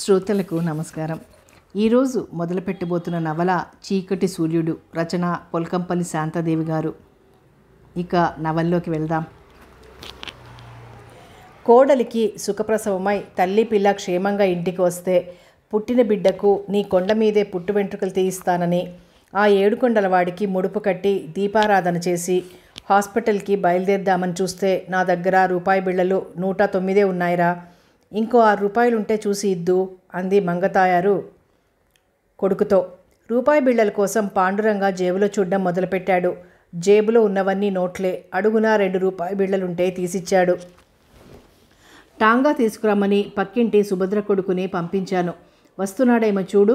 శ్రోతలకు నమస్కారం ఈరోజు మొదలుపెట్టబోతున్న నవల చీకటి సూర్యుడు రచన పొల్కంపల్లి శాంతదేవి గారు ఇక నవల్లోకి వెళ్దాం కోడలికి సుఖప్రసవమై తల్లి పిల్ల క్షేమంగా ఇంటికి వస్తే పుట్టిన బిడ్డకు నీ కొండ మీదే పుట్టు వెంట్రుకలు తీయిస్తానని ఆ ఏడుకొండల వాడికి ముడుపు కట్టి దీపారాధన చేసి హాస్పిటల్కి బయలుదేరదామని చూస్తే నా దగ్గర రూపాయి బిళ్ళలు నూట తొమ్మిదే ఉన్నాయిరా ఇంకో ఆరు రూపాయలుంటే చూసి ఇద్దు అంది మంగతాయారు కొడుకుతో రూపాయి బిళ్ళల కోసం పాండురంగ జేబులో చూడ్డం మొదలుపెట్టాడు జేబులో ఉన్నవన్నీ నోట్లే అడుగున రెండు రూపాయి బిళ్ళలుంటే తీసిచ్చాడు టాంగా తీసుకురమ్మని పక్కింటి సుభద్ర కొడుకుని పంపించాను వస్తున్నాడేమో చూడు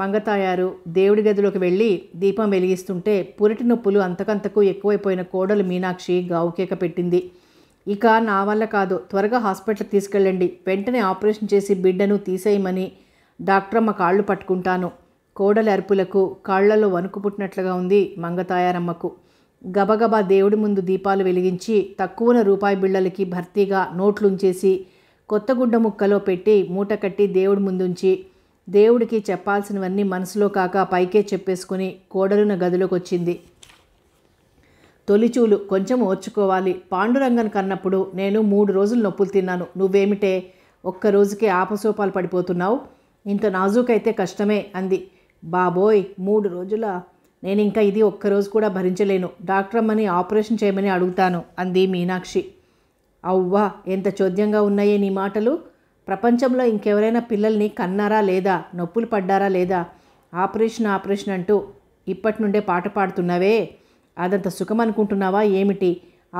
మంగతాయారు దేవుడి గదిలోకి వెళ్ళి దీపం వెలిగిస్తుంటే పురిటి నొప్పులు అంతకంతకు ఎక్కువైపోయిన కోడలు మీనాక్షి గావుకేక పెట్టింది ఇక నా వల్ల కాదు త్వరగా హాస్పిటల్కి తీసుకెళ్ళండి వెంటనే ఆపరేషన్ చేసి బిడ్డను తీసేయమని డాక్టర్ మా కాళ్ళు పట్టుకుంటాను కోడల అరుపులకు కాళ్లలో వణుకు పుట్టినట్లుగా ఉంది మంగతాయారమ్మకు గబగబా దేవుడి ముందు దీపాలు వెలిగించి తక్కువన రూపాయి బిళ్ళలకి భర్తీగా నోట్లుంచేసి కొత్తగుడ్డ ముక్కలో పెట్టి మూట కట్టి దేవుడి ముందుంచి దేవుడికి చెప్పాల్సినవన్నీ మనసులో కాక పైకే చెప్పేసుకుని కోడలున గదిలోకి వచ్చింది తొలిచూలు కొంచెం ఓర్చుకోవాలి పాండురంగన్ కన్నప్పుడు నేను మూడు రోజులు నొప్పులు తిన్నాను నువ్వేమిటే ఒక్క రోజుకే ఆపసోపాలు పడిపోతున్నావు ఇంత నాజూకైతే కష్టమే అంది బాబోయ్ మూడు రోజుల నేను ఇంకా ఇది ఒక్కరోజు కూడా భరించలేను డాక్టర్ అమ్మని ఆపరేషన్ చేయమని అడుగుతాను అంది మీనాక్షి అవ్వా ఎంత చోద్యంగా ఉన్నాయే నీ మాటలు ప్రపంచంలో ఇంకెవరైనా పిల్లల్ని కన్నారా లేదా నొప్పులు పడ్డారా లేదా ఆపరేషన్ ఆపరేషన్ అంటూ ఇప్పటి నుండే పాట పాడుతున్నావే అదంత సుఖం అనుకుంటున్నావా ఏమిటి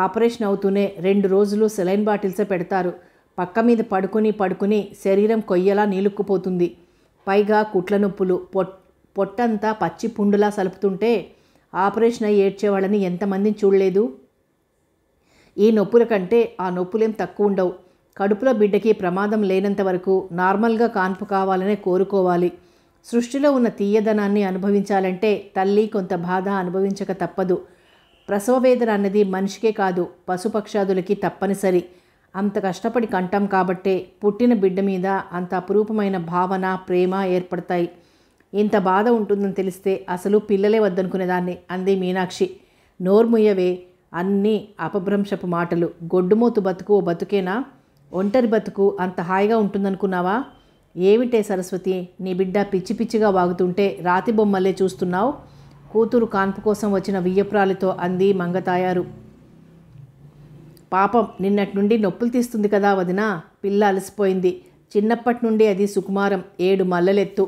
ఆపరేషన్ అవుతూనే రెండు రోజులు సెలైన్ బాటిల్సే పెడతారు పక్క మీద పడుకుని పడుకుని శరీరం కొయ్యలా నీలుక్కుపోతుంది పైగా కుట్ల నొప్పులు పొట్ పొట్టంతా పచ్చి పుండులా సలుపుతుంటే ఆపరేషన్ అయ్యి ఏడ్చేవాళ్ళని ఎంతమందిని చూడలేదు ఈ నొప్పుల కంటే ఆ నొప్పులేం తక్కువ ఉండవు కడుపులో బిడ్డకి ప్రమాదం లేనంత వరకు నార్మల్గా కాన్పు కావాలనే కోరుకోవాలి సృష్టిలో ఉన్న తీయదనాన్ని అనుభవించాలంటే తల్లి కొంత బాధ అనుభవించక తప్పదు ప్రసవ వేదన అన్నది మనిషికే కాదు పశుపక్షాదులకి తప్పనిసరి అంత కష్టపడి కంటాం కాబట్టే పుట్టిన బిడ్డ మీద అంత అపురూపమైన భావన ప్రేమ ఏర్పడతాయి ఇంత బాధ ఉంటుందని తెలిస్తే అసలు పిల్లలే వద్దనుకునేదాన్ని అంది మీనాక్షి నోర్ముయ్యవే అన్నీ అపభ్రంశపు మాటలు గొడ్డుమూతు బతుకు బతుకేనా ఒంటరి బతుకు అంత హాయిగా ఉంటుందనుకున్నావా ఏమిటే సరస్వతి నీ బిడ్డ పిచ్చి పిచ్చిగా వాగుతుంటే రాతి బొమ్మలే చూస్తున్నావు కూతురు కాన్పు కోసం వచ్చిన వియ్యప్రాలితో అంది మంగతాయారు పాపం నిన్నటి నుండి నొప్పులు తీస్తుంది కదా వదిన పిల్ల అలసిపోయింది చిన్నప్పటి నుండి అది సుకుమారం ఏడు మల్లలెత్తు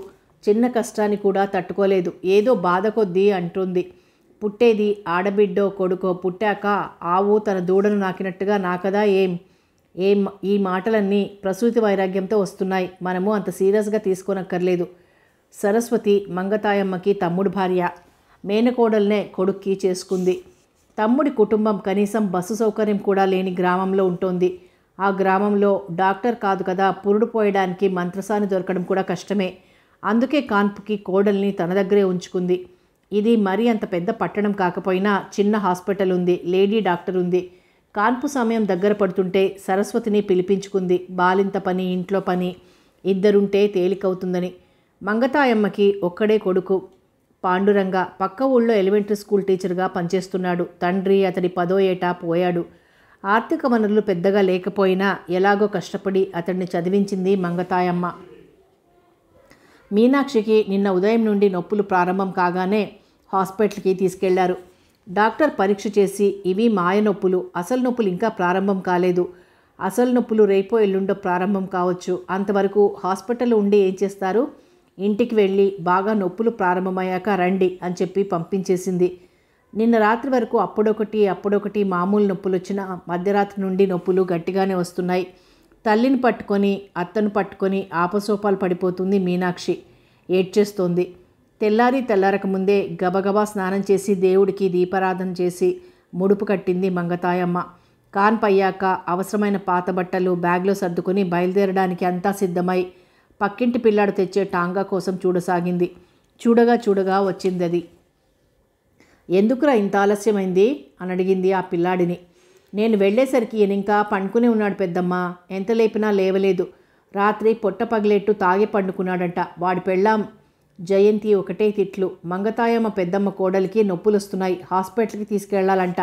చిన్న కష్టాన్ని కూడా తట్టుకోలేదు ఏదో బాధ కొద్దీ అంటుంది పుట్టేది ఆడబిడ్డో కొడుకో పుట్టాక ఆవు తన దూడను నాకినట్టుగా నాకదా ఏం ఏ ఈ మాటలన్నీ ప్రసూతి వైరాగ్యంతో వస్తున్నాయి మనము అంత సీరియస్గా తీసుకోనక్కర్లేదు సరస్వతి మంగతాయమ్మకి తమ్ముడు భార్య మేనకోడల్నే కొడుక్కి చేసుకుంది తమ్ముడి కుటుంబం కనీసం బస్సు సౌకర్యం కూడా లేని గ్రామంలో ఉంటుంది ఆ గ్రామంలో డాక్టర్ కాదు కదా పురుడు పోయడానికి మంత్రసాని దొరకడం కూడా కష్టమే అందుకే కాన్పుకి కోడల్ని తన దగ్గరే ఉంచుకుంది ఇది మరీ అంత పెద్ద పట్టణం కాకపోయినా చిన్న హాస్పిటల్ ఉంది లేడీ డాక్టర్ ఉంది కాన్పు సమయం దగ్గర పడుతుంటే సరస్వతిని పిలిపించుకుంది బాలింత పని ఇంట్లో పని ఇద్దరుంటే తేలికవుతుందని మంగతాయమ్మకి ఒక్కడే కొడుకు పాండురంగ పక్క ఊళ్ళో ఎలిమెంటరీ స్కూల్ టీచర్గా పనిచేస్తున్నాడు తండ్రి అతడి పదో ఏటా పోయాడు ఆర్థిక వనరులు పెద్దగా లేకపోయినా ఎలాగో కష్టపడి అతడిని చదివించింది మంగతాయమ్మ మీనాక్షికి నిన్న ఉదయం నుండి నొప్పులు ప్రారంభం కాగానే హాస్పిటల్కి తీసుకెళ్లారు డాక్టర్ పరీక్ష చేసి ఇవి మాయ నొప్పులు అసలు నొప్పులు ఇంకా ప్రారంభం కాలేదు అసలు నొప్పులు రేపో ఎల్లుండో ప్రారంభం కావచ్చు అంతవరకు హాస్పిటల్ ఉండి ఏం చేస్తారు ఇంటికి వెళ్ళి బాగా నొప్పులు ప్రారంభమయ్యాక రండి అని చెప్పి పంపించేసింది నిన్న రాత్రి వరకు అప్పుడొకటి అప్పుడొకటి మామూలు నొప్పులు వచ్చిన మధ్యరాత్రి నుండి నొప్పులు గట్టిగానే వస్తున్నాయి తల్లిని పట్టుకొని అత్తను పట్టుకొని ఆపసోపాలు పడిపోతుంది మీనాక్షి ఏడ్చేస్తోంది తెల్లారి తెల్లారక ముందే గబగబా స్నానం చేసి దేవుడికి దీపారాధన చేసి ముడుపు కట్టింది మంగతాయమ్మ కాన్పయ్యాక అవసరమైన పాత బట్టలు బ్యాగ్లో సర్దుకుని బయలుదేరడానికి అంతా సిద్ధమై పక్కింటి పిల్లాడు తెచ్చే టాంగా కోసం చూడసాగింది చూడగా చూడగా వచ్చింది అది ఎందుకురా ఇంత ఆలస్యమైంది అని అడిగింది ఆ పిల్లాడిని నేను వెళ్ళేసరికి ఈయన ఇంకా పండుకునే ఉన్నాడు పెద్దమ్మ ఎంత లేపినా లేవలేదు రాత్రి పొట్ట పగిలేట్టు తాగి పండుకున్నాడంట వాడి పెళ్ళాం జయంతి ఒకటే తిట్లు మంగతాయమ్మ పెద్దమ్మ కోడలికి నొప్పులొస్తున్నాయి హాస్పిటల్కి తీసుకెళ్లాలంట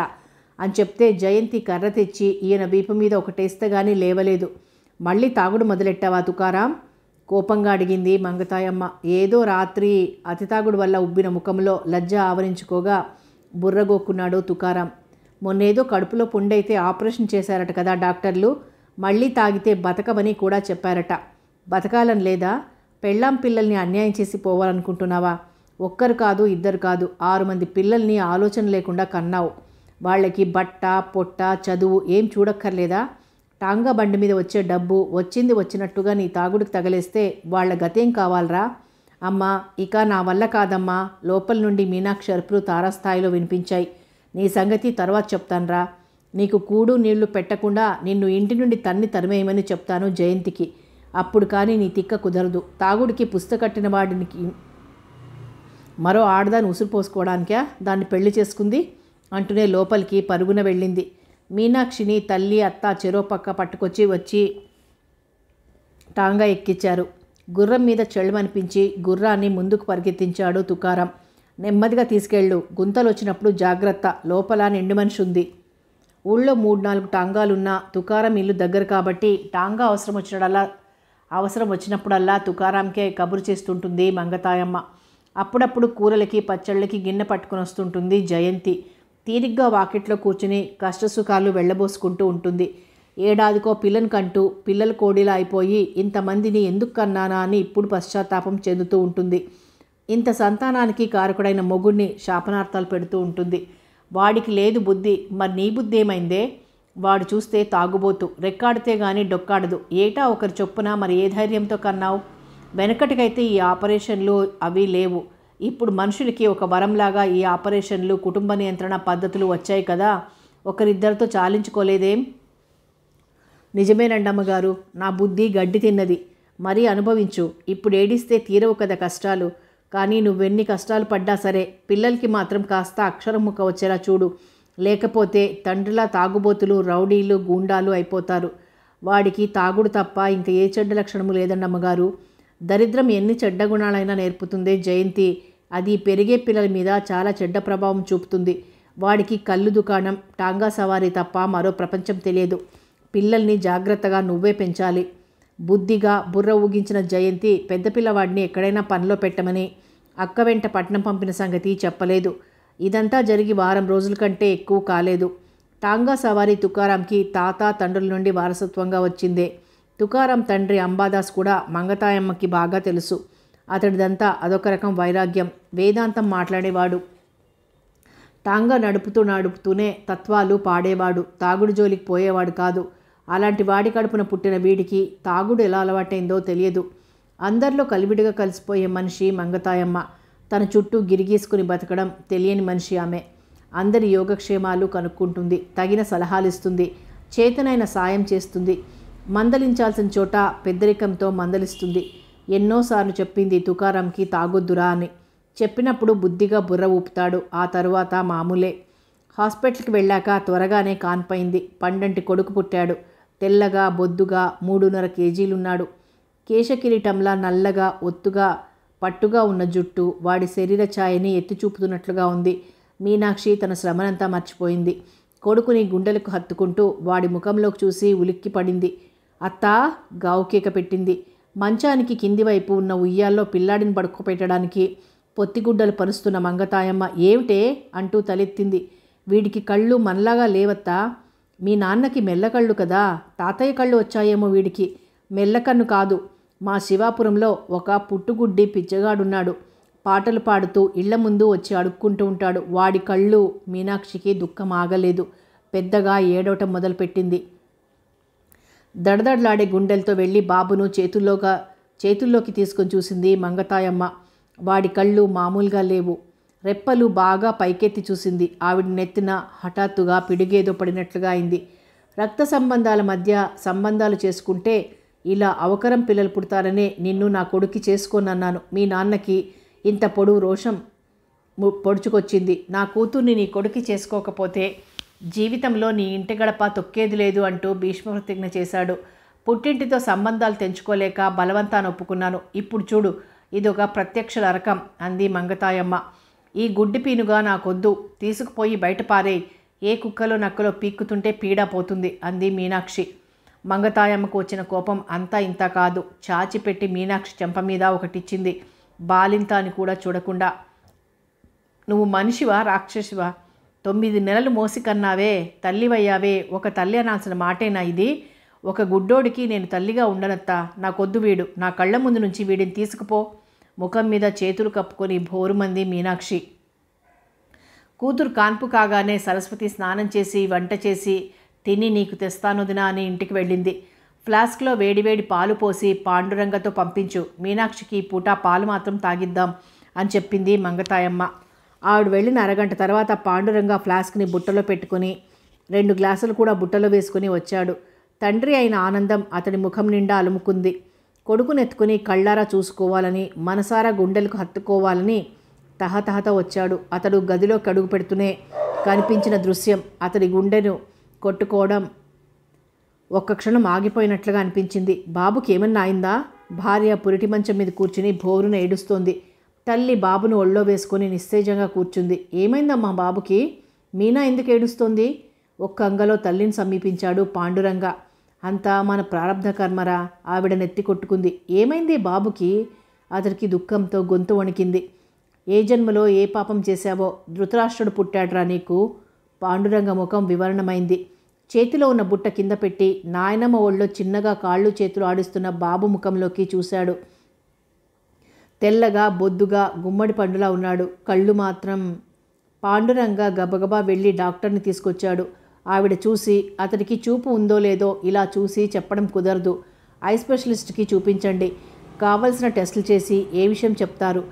అని చెప్తే జయంతి కర్ర తెచ్చి ఈయన వీపు మీద ఒకటేస్తే గానీ లేవలేదు మళ్ళీ తాగుడు మొదలెట్టావా తుకారాం కోపంగా అడిగింది మంగతాయమ్మ ఏదో రాత్రి అతి తాగుడు వల్ల ఉబ్బిన ముఖంలో లజ్జ ఆవరించుకోగా బుర్రగోక్కున్నాడు తుకారాం మొన్నేదో కడుపులో పుండైతే ఆపరేషన్ చేశారట కదా డాక్టర్లు మళ్ళీ తాగితే బతకమని కూడా చెప్పారట బతకాలని లేదా పెళ్ళాం పిల్లల్ని అన్యాయం చేసి పోవాలనుకుంటున్నావా ఒక్కరు కాదు ఇద్దరు కాదు ఆరు మంది పిల్లల్ని ఆలోచన లేకుండా కన్నావు వాళ్ళకి బట్ట పొట్ట చదువు ఏం చూడక్కర్లేదా టాంగా బండి మీద వచ్చే డబ్బు వచ్చింది వచ్చినట్టుగా నీ తాగుడికి తగలేస్తే వాళ్ళ గతేం కావాలరా అమ్మా ఇక నా వల్ల కాదమ్మా లోపల నుండి మీనాక్షి అరుపులు తారాస్థాయిలో వినిపించాయి నీ సంగతి తర్వాత చెప్తానురా నీకు కూడు నీళ్లు పెట్టకుండా నిన్ను ఇంటి నుండి తన్ని తరిమేయమని చెప్తాను జయంతికి అప్పుడు కానీ నీ తిక్క కుదరదు తాగుడికి పుస్తకట్టిన వాడికి మరో ఆడదాన్ని ఉసిరిపోసుకోవడానికా దాన్ని పెళ్లి చేసుకుంది అంటూనే లోపలికి పరుగున వెళ్ళింది మీనాక్షిని తల్లి అత్త చెరో పక్క పట్టుకొచ్చి వచ్చి టాంగా ఎక్కించారు గుర్రం మీద చెళ్ళమనిపించి గుర్రాన్ని ముందుకు పరిగెత్తించాడు తుకారం నెమ్మదిగా తీసుకెళ్ళు గుంతలు వచ్చినప్పుడు జాగ్రత్త లోపల నిండు మనిషి ఉంది ఊళ్ళో మూడు నాలుగు టాంగాలున్నా తుకారం ఇల్లు దగ్గర కాబట్టి టాంగా అవసరం వచ్చినడల్లా అవసరం వచ్చినప్పుడల్లా తుకారాంకే కబురు చేస్తుంటుంది మంగతాయమ్మ అప్పుడప్పుడు కూరలకి పచ్చళ్ళకి గిన్నె పట్టుకుని వస్తుంటుంది జయంతి తీరిగ్గా వాకిట్లో కూర్చుని కష్టసుఖాలు వెళ్ళబోసుకుంటూ ఉంటుంది ఏడాదికో పిల్లను కంటూ పిల్లలు కోడిలా అయిపోయి ఇంతమందిని ఎందుకు కన్నానా అని ఇప్పుడు పశ్చాత్తాపం చెందుతూ ఉంటుంది ఇంత సంతానానికి కారకుడైన మొగుడిని శాపనార్థాలు పెడుతూ ఉంటుంది వాడికి లేదు బుద్ధి మరి నీ బుద్ధి ఏమైందే వాడు చూస్తే తాగుబోతు రెక్కాడితే గాని డొక్కాడదు ఏటా ఒకరి చొప్పున మరి ఏ ధైర్యంతో కన్నావు వెనకటికైతే ఈ ఆపరేషన్లు అవి లేవు ఇప్పుడు మనుషులకి ఒక వరంలాగా ఈ ఆపరేషన్లు కుటుంబ నియంత్రణ పద్ధతులు వచ్చాయి కదా ఒకరిద్దరితో చాలించుకోలేదేం నిజమేనండమ్మగారు నా బుద్ధి గడ్డి తిన్నది మరీ అనుభవించు ఇప్పుడు ఏడిస్తే తీరవు కదా కష్టాలు కానీ నువ్వెన్ని కష్టాలు పడ్డా సరే పిల్లలకి మాత్రం కాస్త అక్షరం ముఖ వచ్చేలా చూడు లేకపోతే తండ్రిలా తాగుబోతులు రౌడీలు గూండాలు అయిపోతారు వాడికి తాగుడు తప్ప ఇంక ఏ చెడ్డ లక్షణము లేదండి అమ్మగారు దరిద్రం ఎన్ని చెడ్డ గుణాలైనా నేర్పుతుందే జయంతి అది పెరిగే పిల్లల మీద చాలా చెడ్డ ప్రభావం చూపుతుంది వాడికి కళ్ళు దుకాణం టాంగా సవారీ తప్ప మరో ప్రపంచం తెలియదు పిల్లల్ని జాగ్రత్తగా నువ్వే పెంచాలి బుద్ధిగా బుర్ర ఊగించిన జయంతి పెద్ద పిల్లవాడిని ఎక్కడైనా పనిలో పెట్టమని అక్క వెంట పట్నం పంపిన సంగతి చెప్పలేదు ఇదంతా జరిగి వారం రోజుల కంటే ఎక్కువ కాలేదు టాంగా సవారీ తుకారాంకి తాత తండ్రుల నుండి వారసత్వంగా వచ్చిందే తుకారాం తండ్రి అంబాదాస్ కూడా మంగతాయమ్మకి బాగా తెలుసు అతడిదంతా అదొక రకం వైరాగ్యం వేదాంతం మాట్లాడేవాడు టాంగా నడుపుతూ నడుపుతూనే తత్వాలు పాడేవాడు తాగుడు జోలికి పోయేవాడు కాదు అలాంటి వాడి కడుపున పుట్టిన వీడికి తాగుడు ఎలా అలవాటైందో తెలియదు అందరిలో కలివిడిగా కలిసిపోయే మనిషి మంగతాయమ్మ తన చుట్టూ గిరిగీసుకుని బతకడం తెలియని మనిషి ఆమె అందరి యోగక్షేమాలు కనుక్కుంటుంది తగిన సలహాలు ఇస్తుంది చేతనైన సాయం చేస్తుంది మందలించాల్సిన చోట పెద్దరికంతో మందలిస్తుంది ఎన్నోసార్లు చెప్పింది తుకారాంకి తాగొద్దురా అని చెప్పినప్పుడు బుద్ధిగా బుర్ర ఊపుతాడు ఆ తరువాత మామూలే హాస్పిటల్కి వెళ్ళాక త్వరగానే కాన్పైంది పండంటి కొడుకు పుట్టాడు తెల్లగా బొద్దుగా మూడున్నర కేజీలున్నాడు కేశకిరీటంలా నల్లగా ఒత్తుగా పట్టుగా ఉన్న జుట్టు వాడి శరీర ఛాయని ఎత్తి చూపుతున్నట్లుగా ఉంది మీనాక్షి తన శ్రమనంతా మర్చిపోయింది కొడుకుని గుండెలకు హత్తుకుంటూ వాడి ముఖంలోకి చూసి ఉలిక్కి పడింది అత్తా గావుకేక పెట్టింది మంచానికి కింది వైపు ఉన్న ఉయ్యాల్లో పిల్లాడిని పడుకోపెట్టడానికి పొత్తిగుడ్డలు పరుస్తున్న మంగతాయమ్మ ఏమిటే అంటూ తలెత్తింది వీడికి కళ్ళు మనలాగా లేవత్తా మీ నాన్నకి మెల్లకళ్ళు కదా తాతయ్య కళ్ళు వచ్చాయేమో వీడికి మెల్లకన్ను కాదు మా శివాపురంలో ఒక పుట్టుగుడ్డి పిచ్చగాడున్నాడు పాటలు పాడుతూ ఇళ్ల ముందు వచ్చి అడుక్కుంటూ ఉంటాడు వాడి కళ్ళు మీనాక్షికి దుఃఖం ఆగలేదు పెద్దగా ఏడవటం మొదలుపెట్టింది దడదడలాడే గుండెలతో వెళ్ళి బాబును చేతుల్లోగా చేతుల్లోకి తీసుకొని చూసింది మంగతాయమ్మ వాడి కళ్ళు మామూలుగా లేవు రెప్పలు బాగా పైకెత్తి చూసింది ఆవిడ నెత్తిన హఠాత్తుగా పిడిగేదో పడినట్లుగా అయింది రక్త సంబంధాల మధ్య సంబంధాలు చేసుకుంటే ఇలా అవకరం పిల్లలు పుడతారనే నిన్ను నా కొడుక్కి చేసుకోనన్నాను మీ నాన్నకి ఇంత పొడువు రోషం పొడుచుకొచ్చింది నా కూతుర్ని నీ కొడుక్కి చేసుకోకపోతే జీవితంలో నీ ఇంటి గడప తొక్కేది లేదు అంటూ భీష్మ ప్రతిజ్ఞ చేశాడు పుట్టింటితో సంబంధాలు తెంచుకోలేక బలవంతాన్ని ఒప్పుకున్నాను ఇప్పుడు చూడు ఇదొక ప్రత్యక్ష నరకం అంది మంగతాయమ్మ ఈ గుడ్డి పీనుగా నాకొద్దు తీసుకుపోయి బయట పారేయి ఏ కుక్కలో నక్కలో పీక్కుతుంటే పీడా పోతుంది అంది మీనాక్షి మంగతాయమ్మకు వచ్చిన కోపం అంతా ఇంత కాదు చాచిపెట్టి మీనాక్షి చెంప మీద ఒకటిచ్చింది బాలింత అని కూడా చూడకుండా నువ్వు మనిషివా రాక్షసివా తొమ్మిది నెలలు మోసికన్నావే తల్లివయ్యావే ఒక తల్లి అనాల్సిన మాటేనా ఇది ఒక గుడ్డోడికి నేను తల్లిగా ఉండనత్తా నాకొద్దు వీడు నా కళ్ళ ముందు నుంచి వీడిని తీసుకుపో ముఖం మీద చేతులు కప్పుకొని భోరుమంది మీనాక్షి కూతురు కాన్పు కాగానే సరస్వతి స్నానం చేసి వంట చేసి తిని నీకు తెస్తాను దినా అని ఇంటికి వెళ్ళింది ఫ్లాస్క్లో వేడివేడి పాలు పోసి పాండురంగతో పంపించు మీనాక్షికి పూట పాలు మాత్రం తాగిద్దాం అని చెప్పింది మంగతాయమ్మ ఆవిడ వెళ్ళిన అరగంట తర్వాత పాండురంగ ఫ్లాస్క్ని బుట్టలో పెట్టుకుని రెండు గ్లాసులు కూడా బుట్టలో వేసుకుని వచ్చాడు తండ్రి అయిన ఆనందం అతడి ముఖం నిండా అలుముకుంది ఎత్తుకుని కళ్ళారా చూసుకోవాలని మనసారా గుండెలకు హత్తుకోవాలని తహతహత వచ్చాడు అతడు గదిలో కడుగు పెడుతూనే కనిపించిన దృశ్యం అతడి గుండెను కొట్టుకోవడం ఒక్క క్షణం ఆగిపోయినట్లుగా అనిపించింది బాబుకి ఏమన్నా అయిందా భార్య పురిటి మంచం మీద కూర్చుని భోరున ఏడుస్తోంది తల్లి బాబును ఒళ్ళో వేసుకొని నిస్తేజంగా కూర్చుంది ఏమైందమ్మా బాబుకి మీనా ఎందుకు ఏడుస్తోంది ఒక్క అంగలో తల్లిని సమీపించాడు పాండురంగ అంతా మన ప్రారంభ కర్మరా ఆవిడ నెత్తి కొట్టుకుంది ఏమైంది బాబుకి అతడికి దుఃఖంతో గొంతు వణికింది ఏ జన్మలో ఏ పాపం చేశావో ధృతరాష్ట్రుడు రా నీకు పాండురంగ ముఖం వివరణమైంది చేతిలో ఉన్న బుట్ట కింద పెట్టి నాయనమ్మ ఒళ్ళో చిన్నగా కాళ్ళు చేతులు ఆడిస్తున్న బాబు ముఖంలోకి చూశాడు తెల్లగా బొద్దుగా గుమ్మడి పండులా ఉన్నాడు కళ్ళు మాత్రం పాండురంగ గబగబా వెళ్ళి డాక్టర్ని తీసుకొచ్చాడు ఆవిడ చూసి అతనికి చూపు ఉందో లేదో ఇలా చూసి చెప్పడం కుదరదు ఐ స్పెషలిస్ట్కి చూపించండి కావలసిన టెస్టులు చేసి ఏ విషయం చెప్తారు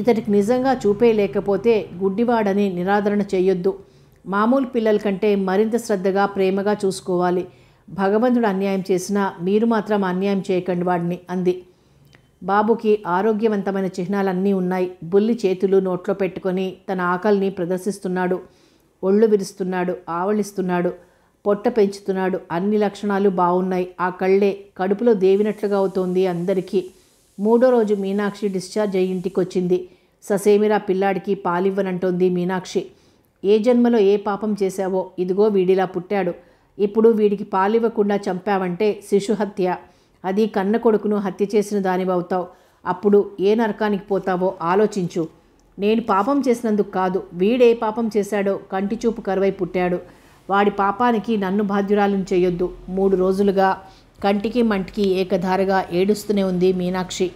ఇతనికి నిజంగా చూపే లేకపోతే గుడ్డివాడని నిరాదరణ చేయొద్దు మామూలు పిల్లల కంటే మరింత శ్రద్ధగా ప్రేమగా చూసుకోవాలి భగవంతుడు అన్యాయం చేసినా మీరు మాత్రం అన్యాయం చేయకండి వాడిని అంది బాబుకి ఆరోగ్యవంతమైన చిహ్నాలన్నీ ఉన్నాయి బుల్లి చేతులు నోట్లో పెట్టుకొని తన ఆకలిని ప్రదర్శిస్తున్నాడు ఒళ్ళు విరుస్తున్నాడు ఆవళిస్తున్నాడు పొట్ట పెంచుతున్నాడు అన్ని లక్షణాలు బాగున్నాయి ఆ కళ్ళే కడుపులో దేవినట్లుగా అవుతోంది అందరికీ మూడో రోజు మీనాక్షి డిశ్చార్జ్ అయ్యి ఇంటికి వచ్చింది ససేమిరా పిల్లాడికి పాలివ్వనంటోంది మీనాక్షి ఏ జన్మలో ఏ పాపం చేశావో ఇదిగో వీడిలా పుట్టాడు ఇప్పుడు వీడికి పాలివ్వకుండా చంపావంటే శిశుహత్య అది కన్న కొడుకును హత్య చేసిన దానివవుతావు అప్పుడు ఏ నరకానికి పోతావో ఆలోచించు నేను పాపం చేసినందుకు కాదు వీడే పాపం చేశాడో కంటి చూపు కరువై పుట్టాడు వాడి పాపానికి నన్ను బాధ్యురాలను చేయొద్దు మూడు రోజులుగా కంటికి మంటికి ఏకధారగా ఏడుస్తూనే ఉంది మీనాక్షి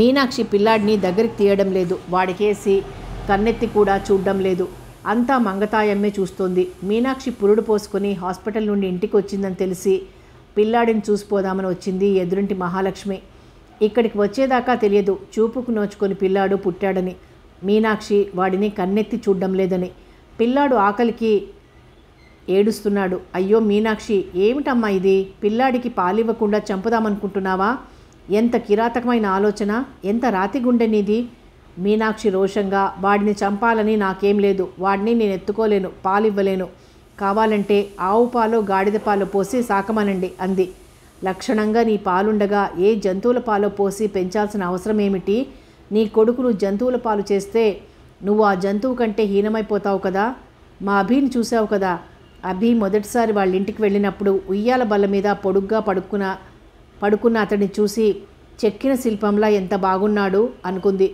మీనాక్షి పిల్లాడిని దగ్గరికి తీయడం లేదు వాడికేసి కన్నెత్తి కూడా చూడడం లేదు అంతా మంగతాయమ్మే చూస్తోంది మీనాక్షి పురుడు పోసుకొని హాస్పిటల్ నుండి ఇంటికి వచ్చిందని తెలిసి పిల్లాడిని చూసిపోదామని వచ్చింది ఎదురింటి మహాలక్ష్మి ఇక్కడికి వచ్చేదాకా తెలియదు చూపుకు నోచుకొని పిల్లాడు పుట్టాడని మీనాక్షి వాడిని కన్నెత్తి చూడడం లేదని పిల్లాడు ఆకలికి ఏడుస్తున్నాడు అయ్యో మీనాక్షి ఏమిటమ్మా ఇది పిల్లాడికి పాలివ్వకుండా చంపుదామనుకుంటున్నావా ఎంత కిరాతకమైన ఆలోచన ఎంత రాతిగుండెనిది మీనాక్షి రోషంగా వాడిని చంపాలని నాకేం లేదు వాడిని నేను ఎత్తుకోలేను పాలివ్వలేను కావాలంటే ఆవు పాలు గాడిద పాలు పోసి సాకమనండి అంది లక్షణంగా నీ పాలుండగా ఏ జంతువుల పాలు పోసి పెంచాల్సిన అవసరం ఏమిటి నీ కొడుకును జంతువుల పాలు చేస్తే నువ్వు ఆ జంతువు కంటే హీనమైపోతావు కదా మా అభిని చూసావు కదా అభి మొదటిసారి వాళ్ళ ఇంటికి వెళ్ళినప్పుడు ఉయ్యాల బల్ల మీద పొడుగ్గా పడుకున్న పడుకున్న అతడిని చూసి చెక్కిన శిల్పంలా ఎంత బాగున్నాడు అనుకుంది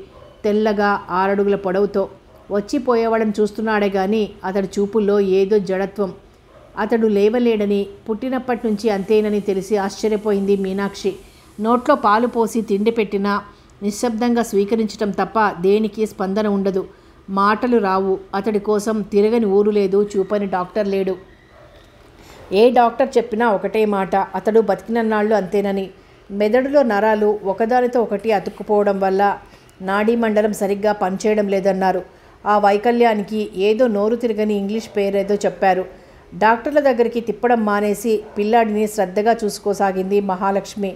తెల్లగా ఆరడుగుల పొడవుతో వచ్చిపోయేవాడని చూస్తున్నాడే గాని అతడి చూపుల్లో ఏదో జడత్వం అతడు లేవలేడని పుట్టినప్పటి నుంచి అంతేనని తెలిసి ఆశ్చర్యపోయింది మీనాక్షి నోట్లో పాలు పోసి తిండి పెట్టినా నిశ్శబ్దంగా స్వీకరించటం తప్ప దేనికి స్పందన ఉండదు మాటలు రావు అతడి కోసం తిరగని ఊరు లేదు చూపని డాక్టర్ లేడు ఏ డాక్టర్ చెప్పినా ఒకటే మాట అతడు బతికినన్నాళ్ళు అంతేనని మెదడులో నరాలు ఒకదానితో ఒకటి అతుక్కుపోవడం వల్ల నాడీ మండలం సరిగ్గా పనిచేయడం లేదన్నారు ఆ వైకల్యానికి ఏదో నోరు తిరగని ఇంగ్లీష్ పేరేదో చెప్పారు డాక్టర్ల దగ్గరికి తిప్పడం మానేసి పిల్లాడిని శ్రద్ధగా చూసుకోసాగింది మహాలక్ష్మి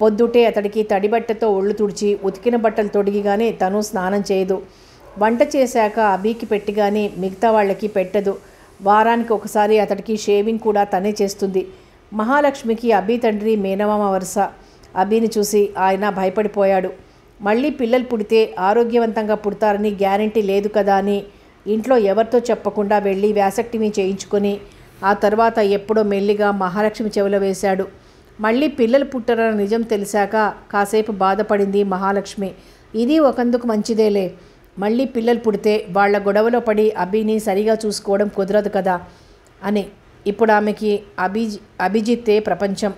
పొద్దుటే అతడికి తడిబట్టతో ఒళ్ళు తుడిచి ఉతికిన బట్టలు తొడిగిగానే తను స్నానం చేయదు వంట చేశాక అబీకి పెట్టిగానే మిగతా వాళ్ళకి పెట్టదు వారానికి ఒకసారి అతడికి షేవింగ్ కూడా తనే చేస్తుంది మహాలక్ష్మికి అబీ తండ్రి మేనమామ వరుస అబీని చూసి ఆయన భయపడిపోయాడు మళ్ళీ పిల్లలు పుడితే ఆరోగ్యవంతంగా పుడతారని గ్యారంటీ లేదు కదా అని ఇంట్లో ఎవరితో చెప్పకుండా వెళ్ళి వ్యాసక్టివి చేయించుకొని ఆ తర్వాత ఎప్పుడో మెల్లిగా మహాలక్ష్మి చెవిలో వేశాడు మళ్ళీ పిల్లలు పుట్టరన్న నిజం తెలిసాక కాసేపు బాధపడింది మహాలక్ష్మి ఇది ఒకందుకు మంచిదేలే మళ్ళీ పిల్లలు పుడితే వాళ్ల గొడవలో పడి అభిని సరిగా చూసుకోవడం కుదరదు కదా అని ఇప్పుడు ఆమెకి అభిజి అభిజిత్తే ప్రపంచం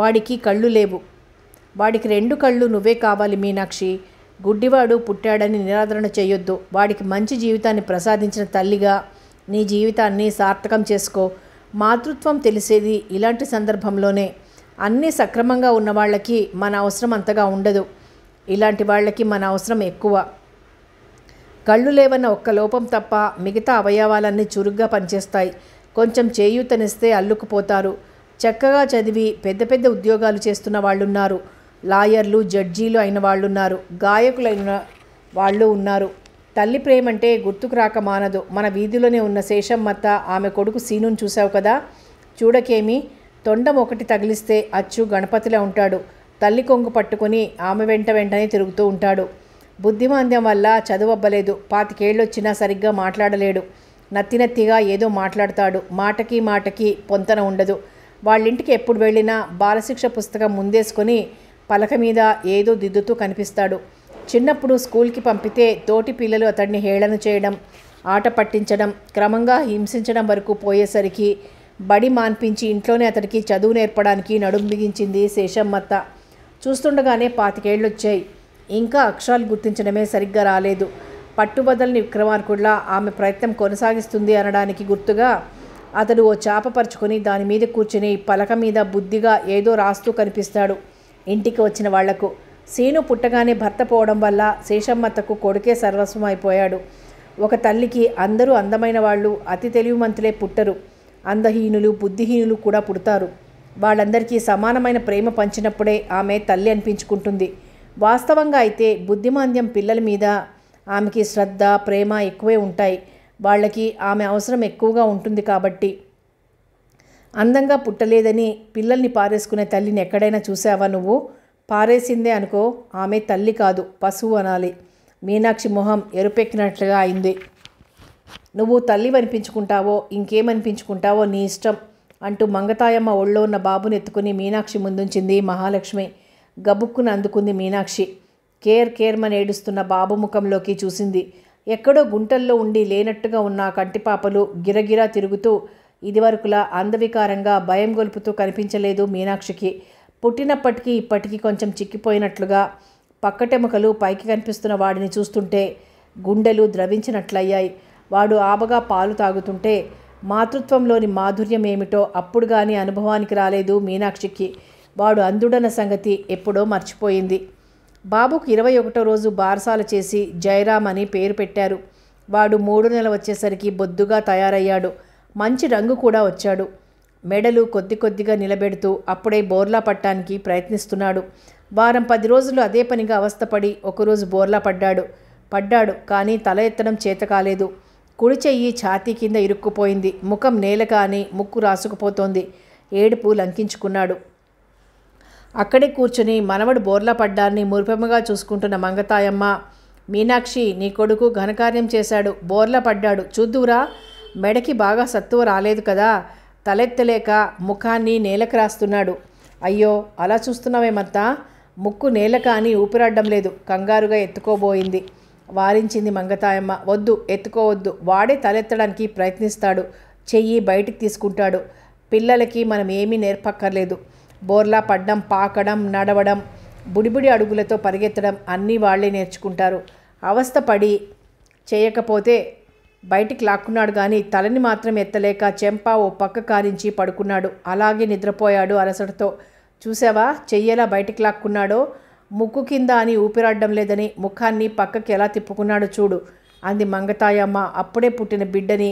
వాడికి కళ్ళు లేవు వాడికి రెండు కళ్ళు నువ్వే కావాలి మీనాక్షి గుడ్డివాడు పుట్టాడని నిరాదరణ చేయొద్దు వాడికి మంచి జీవితాన్ని ప్రసాదించిన తల్లిగా నీ జీవితాన్ని సార్థకం చేసుకో మాతృత్వం తెలిసేది ఇలాంటి సందర్భంలోనే అన్నీ సక్రమంగా ఉన్న వాళ్ళకి మన అవసరం అంతగా ఉండదు ఇలాంటి వాళ్ళకి మన అవసరం ఎక్కువ కళ్ళు లేవన్న ఒక్క లోపం తప్ప మిగతా అవయవాలన్నీ చురుగ్గా పనిచేస్తాయి కొంచెం చేయూతనిస్తే అల్లుకుపోతారు చక్కగా చదివి పెద్ద పెద్ద ఉద్యోగాలు చేస్తున్న వాళ్ళున్నారు లాయర్లు జడ్జీలు అయిన వాళ్ళు ఉన్నారు గాయకులైన వాళ్ళు ఉన్నారు తల్లి ప్రేమంటే గుర్తుకు రాక మానదు మన వీధిలోనే ఉన్న శేషమ్మత్త ఆమె కొడుకు సీనును చూసావు కదా చూడకేమి తొండం ఒకటి తగిలిస్తే అచ్చు గణపతిలో ఉంటాడు తల్లి కొంగు పట్టుకుని ఆమె వెంట వెంటనే తిరుగుతూ ఉంటాడు బుద్ధిమాంద్యం వల్ల చదువవ్వలేదు పాతికేళ్ళొచ్చినా సరిగ్గా మాట్లాడలేడు నత్తినత్తిగా ఏదో మాట్లాడతాడు మాటకి మాటకి పొంతన ఉండదు వాళ్ళింటికి ఎప్పుడు వెళ్ళినా బాలశిక్ష పుస్తకం ముందేసుకొని పలక మీద ఏదో దిద్దుతూ కనిపిస్తాడు చిన్నప్పుడు స్కూల్కి పంపితే తోటి పిల్లలు అతడిని హేళన చేయడం ఆట పట్టించడం క్రమంగా హింసించడం వరకు పోయేసరికి బడి మాన్పించి ఇంట్లోనే అతడికి చదువు నేర్పడానికి నడుం బిగించింది శేషమ్మత్త చూస్తుండగానే పాతికేళ్ళు వచ్చాయి ఇంకా అక్షరాలు గుర్తించడమే సరిగ్గా రాలేదు పట్టుబదలని విక్రమార్కుడ్లా ఆమె ప్రయత్నం కొనసాగిస్తుంది అనడానికి గుర్తుగా అతడు ఓ చాప పరుచుకొని దాని మీద కూర్చుని పలక మీద బుద్ధిగా ఏదో రాస్తూ కనిపిస్తాడు ఇంటికి వచ్చిన వాళ్లకు సీను పుట్టగానే భర్త పోవడం వల్ల శేషమ్మతకు కొడుకే సర్వస్వం అయిపోయాడు ఒక తల్లికి అందరూ అందమైన వాళ్ళు అతి తెలివిమంతులే పుట్టరు అందహీనులు బుద్ధిహీనులు కూడా పుడతారు వాళ్ళందరికీ సమానమైన ప్రేమ పంచినప్పుడే ఆమె తల్లి అనిపించుకుంటుంది వాస్తవంగా అయితే బుద్ధిమాంద్యం పిల్లల మీద ఆమెకి శ్రద్ధ ప్రేమ ఎక్కువే ఉంటాయి వాళ్ళకి ఆమె అవసరం ఎక్కువగా ఉంటుంది కాబట్టి అందంగా పుట్టలేదని పిల్లల్ని పారేసుకునే తల్లిని ఎక్కడైనా చూసావా నువ్వు పారేసిందే అనుకో ఆమె తల్లి కాదు పశువు అనాలి మీనాక్షి మొహం ఎరుపెక్కినట్లుగా అయింది నువ్వు అనిపించుకుంటావో ఇంకేమనిపించుకుంటావో నీ ఇష్టం అంటూ మంగతాయమ్మ ఒళ్ళో ఉన్న బాబుని ఎత్తుకుని మీనాక్షి ముందుంచింది మహాలక్ష్మి గబుక్కున అందుకుంది మీనాక్షి కేర్ కేర్మని ఏడుస్తున్న బాబు ముఖంలోకి చూసింది ఎక్కడో గుంటల్లో ఉండి లేనట్టుగా ఉన్న కంటిపాపలు గిరగిరా తిరుగుతూ ఇదివరకులా అందవికారంగా భయం గొలుపుతూ కనిపించలేదు మీనాక్షికి పుట్టినప్పటికీ ఇప్పటికీ కొంచెం చిక్కిపోయినట్లుగా పక్కటెముకలు పైకి కనిపిస్తున్న వాడిని చూస్తుంటే గుండెలు ద్రవించినట్లయ్యాయి వాడు ఆబగా పాలు తాగుతుంటే మాతృత్వంలోని మాధుర్యం ఏమిటో అప్పుడు కానీ అనుభవానికి రాలేదు మీనాక్షికి వాడు అందుడన్న సంగతి ఎప్పుడో మర్చిపోయింది బాబుకు ఇరవై ఒకటో రోజు బారసాల చేసి జయరామ్ అని పేరు పెట్టారు వాడు మూడు నెలలు వచ్చేసరికి బొద్దుగా తయారయ్యాడు మంచి రంగు కూడా వచ్చాడు మెడలు కొద్ది కొద్దిగా నిలబెడుతూ అప్పుడే బోర్లా పట్టడానికి ప్రయత్నిస్తున్నాడు వారం పది రోజులు అదే పనిగా అవస్థపడి ఒకరోజు బోర్లా పడ్డాడు పడ్డాడు కానీ తల ఎత్తడం చేత కాలేదు కుడి చెయ్యి ఛాతీ కింద ఇరుక్కుపోయింది ముఖం నేల కానీ ముక్కు రాసుకుపోతోంది ఏడుపు లంకించుకున్నాడు అక్కడే కూర్చుని మనవడు బోర్లా పడ్డాన్ని మురిపెమ్మగా చూసుకుంటున్న మంగతాయమ్మ మీనాక్షి నీ కొడుకు ఘనకార్యం చేశాడు బోర్లా పడ్డాడు చూద్దురా మెడకి బాగా సత్తువ రాలేదు కదా తలెత్తలేక ముఖాన్ని నేలకు రాస్తున్నాడు అయ్యో అలా చూస్తున్నావేమంతా ముక్కు నేల కానీ ఊపిరాడడం లేదు కంగారుగా ఎత్తుకోబోయింది వారించింది మంగతాయమ్మ వద్దు ఎత్తుకోవద్దు వాడే తలెత్తడానికి ప్రయత్నిస్తాడు చెయ్యి బయటికి తీసుకుంటాడు పిల్లలకి మనం ఏమీ నేర్పక్కర్లేదు బోర్లా పడ్డం పాకడం నడవడం బుడిబుడి అడుగులతో పరిగెత్తడం అన్నీ వాళ్లే నేర్చుకుంటారు అవస్థపడి చేయకపోతే బయటికి లాక్కున్నాడు కానీ తలని మాత్రం ఎత్తలేక చెంప ఓ పక్క కారించి పడుకున్నాడు అలాగే నిద్రపోయాడు అలసటతో చూసావా చెయ్యేలా బయటికి లాక్కున్నాడో ముక్కు కింద అని ఊపిరాడడం లేదని ముఖాన్ని పక్కకి ఎలా తిప్పుకున్నాడో చూడు అంది మంగతాయమ్మ అప్పుడే పుట్టిన బిడ్డని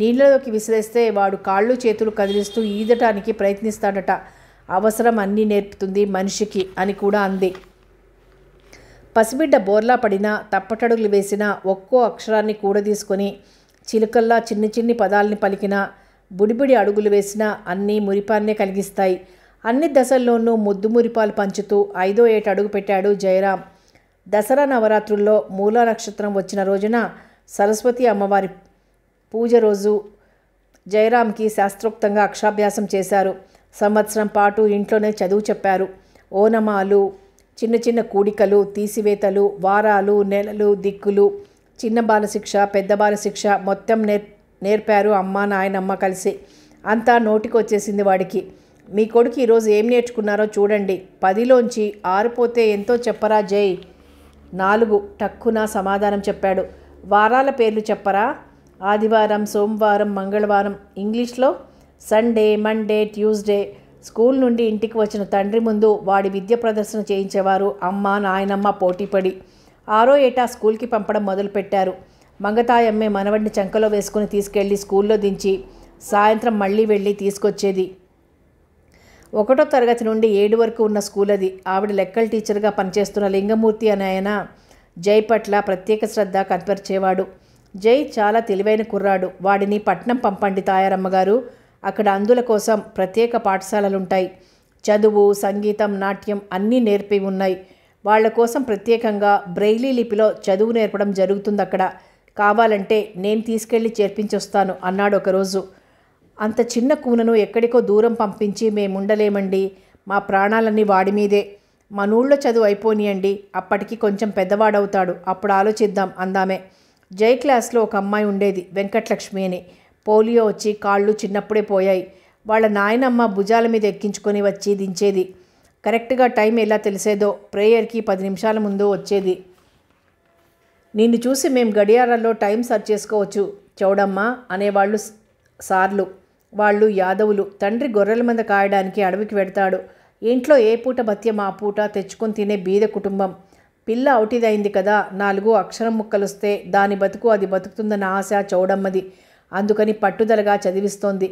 నీళ్ళలోకి విసిరేస్తే వాడు కాళ్ళు చేతులు కదిలిస్తూ ఈదటానికి ప్రయత్నిస్తాడట అవసరం అన్నీ నేర్పుతుంది మనిషికి అని కూడా అంది పసిబిడ్డ బోర్లా పడినా తప్పటడుగులు వేసినా ఒక్కో అక్షరాన్ని కూడదీసుకొని చిలుకల్లా చిన్ని చిన్ని పదాల్ని పలికినా బుడిబుడి అడుగులు వేసినా అన్నీ మురిపాన్నే కలిగిస్తాయి అన్ని దశల్లోనూ ముద్దు మురిపాలు పంచుతూ ఐదో ఏట అడుగు పెట్టాడు జయరాం దసరా నవరాత్రుల్లో మూలా నక్షత్రం వచ్చిన రోజున సరస్వతి అమ్మవారి పూజ రోజు జయరాంకి శాస్త్రోక్తంగా అక్షాభ్యాసం చేశారు సంవత్సరం పాటు ఇంట్లోనే చదువు చెప్పారు ఓనమాలు చిన్న చిన్న కూడికలు తీసివేతలు వారాలు నెలలు దిక్కులు చిన్న బాలశిక్ష పెద్ద బాలశిక్ష మొత్తం నేర్ నేర్పారు అమ్మ నాయనమ్మ కలిసి అంతా నోటికి వచ్చేసింది వాడికి మీ కొడుకు ఈరోజు ఏం నేర్చుకున్నారో చూడండి పదిలోంచి ఆరిపోతే ఎంతో చెప్పరా జై నాలుగు టక్కున సమాధానం చెప్పాడు వారాల పేర్లు చెప్పరా ఆదివారం సోమవారం మంగళవారం ఇంగ్లీష్లో సండే మండే ట్యూస్డే స్కూల్ నుండి ఇంటికి వచ్చిన తండ్రి ముందు వాడి విద్య ప్రదర్శన చేయించేవారు అమ్మ నాయనమ్మ పోటీపడి ఆరో ఏటా స్కూల్కి పంపడం మొదలుపెట్టారు మంగతాయమ్మే మనవడిని చంకలో వేసుకుని తీసుకెళ్ళి స్కూల్లో దించి సాయంత్రం మళ్ళీ వెళ్ళి తీసుకొచ్చేది ఒకటో తరగతి నుండి ఏడు వరకు ఉన్న స్కూల్ అది ఆవిడ లెక్కల టీచర్గా పనిచేస్తున్న లింగమూర్తి అనే ఆయన జై పట్ల ప్రత్యేక శ్రద్ధ కనపరిచేవాడు జై చాలా తెలివైన కుర్రాడు వాడిని పట్నం పంపండి తాయారమ్మగారు గారు అక్కడ అందుల కోసం ప్రత్యేక పాఠశాలలుంటాయి చదువు సంగీతం నాట్యం అన్నీ నేర్పి ఉన్నాయి వాళ్ళ కోసం ప్రత్యేకంగా బ్రెయిలీ లిపిలో చదువు నేర్పడం జరుగుతుంది అక్కడ కావాలంటే నేను తీసుకెళ్ళి చేర్పించొస్తాను అన్నాడు ఒకరోజు అంత చిన్న కూనను ఎక్కడికో దూరం పంపించి మేముండలేమండి మా ప్రాణాలన్నీ వాడి మీదే మనూళ్ళో చదువు అయిపోనియండి అప్పటికి కొంచెం పెద్దవాడవుతాడు అప్పుడు ఆలోచిద్దాం అందామే జై క్లాస్లో ఒక అమ్మాయి ఉండేది వెంకటలక్ష్మి అని పోలియో వచ్చి కాళ్ళు చిన్నప్పుడే పోయాయి వాళ్ళ నాయనమ్మ భుజాల మీద ఎక్కించుకొని వచ్చి దించేది కరెక్ట్గా టైం ఎలా తెలిసేదో ప్రేయర్కి పది నిమిషాల ముందు వచ్చేది నిన్ను చూసి మేము గడియారాల్లో టైం సర్చ్ చేసుకోవచ్చు చౌడమ్మ అనేవాళ్ళు సార్లు వాళ్ళు యాదవులు తండ్రి గొర్రెల మంద కాయడానికి అడవికి వెడతాడు ఇంట్లో ఏ పూట బత్యం ఆ పూట తెచ్చుకొని తినే బీద కుటుంబం పిల్ల అవుటిదైంది కదా నాలుగు అక్షరం ముక్కలు వస్తే దాని బతుకు అది బతుకుతుందన్న ఆశ చౌడమ్మది అందుకని పట్టుదలగా చదివిస్తోంది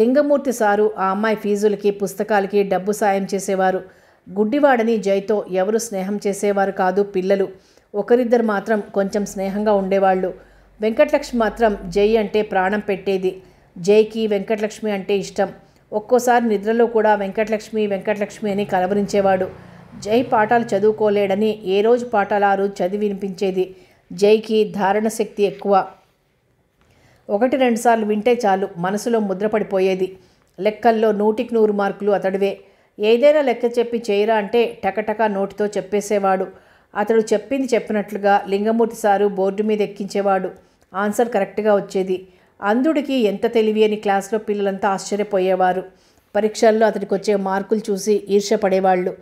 లింగమూర్తి సారు ఆ అమ్మాయి ఫీజులకి పుస్తకాలకి డబ్బు సాయం చేసేవారు గుడ్డివాడని జైతో ఎవరు స్నేహం చేసేవారు కాదు పిల్లలు ఒకరిద్దరు మాత్రం కొంచెం స్నేహంగా ఉండేవాళ్ళు వెంకటలక్ష్మి మాత్రం జై అంటే ప్రాణం పెట్టేది జైకి వెంకటలక్ష్మి అంటే ఇష్టం ఒక్కోసారి నిద్రలో కూడా వెంకటలక్ష్మి వెంకటలక్ష్మి అని కలవరించేవాడు జై పాఠాలు చదువుకోలేడని ఏ రోజు పాఠాలారు చదివి వినిపించేది జైకి ధారణ శక్తి ఎక్కువ ఒకటి రెండుసార్లు వింటే చాలు మనసులో ముద్రపడిపోయేది లెక్కల్లో నూటికి నూరు మార్కులు అతడివే ఏదైనా లెక్క చెప్పి చేయరా అంటే టకటకా నోటితో చెప్పేసేవాడు అతడు చెప్పింది చెప్పినట్లుగా లింగమూర్తి సారు బోర్డు మీద ఎక్కించేవాడు ఆన్సర్ కరెక్ట్గా వచ్చేది అందుడికి ఎంత తెలివి అని క్లాస్లో పిల్లలంతా ఆశ్చర్యపోయేవారు పరీక్షల్లో అతడికి వచ్చే మార్కులు చూసి ఈర్షపడేవాళ్ళు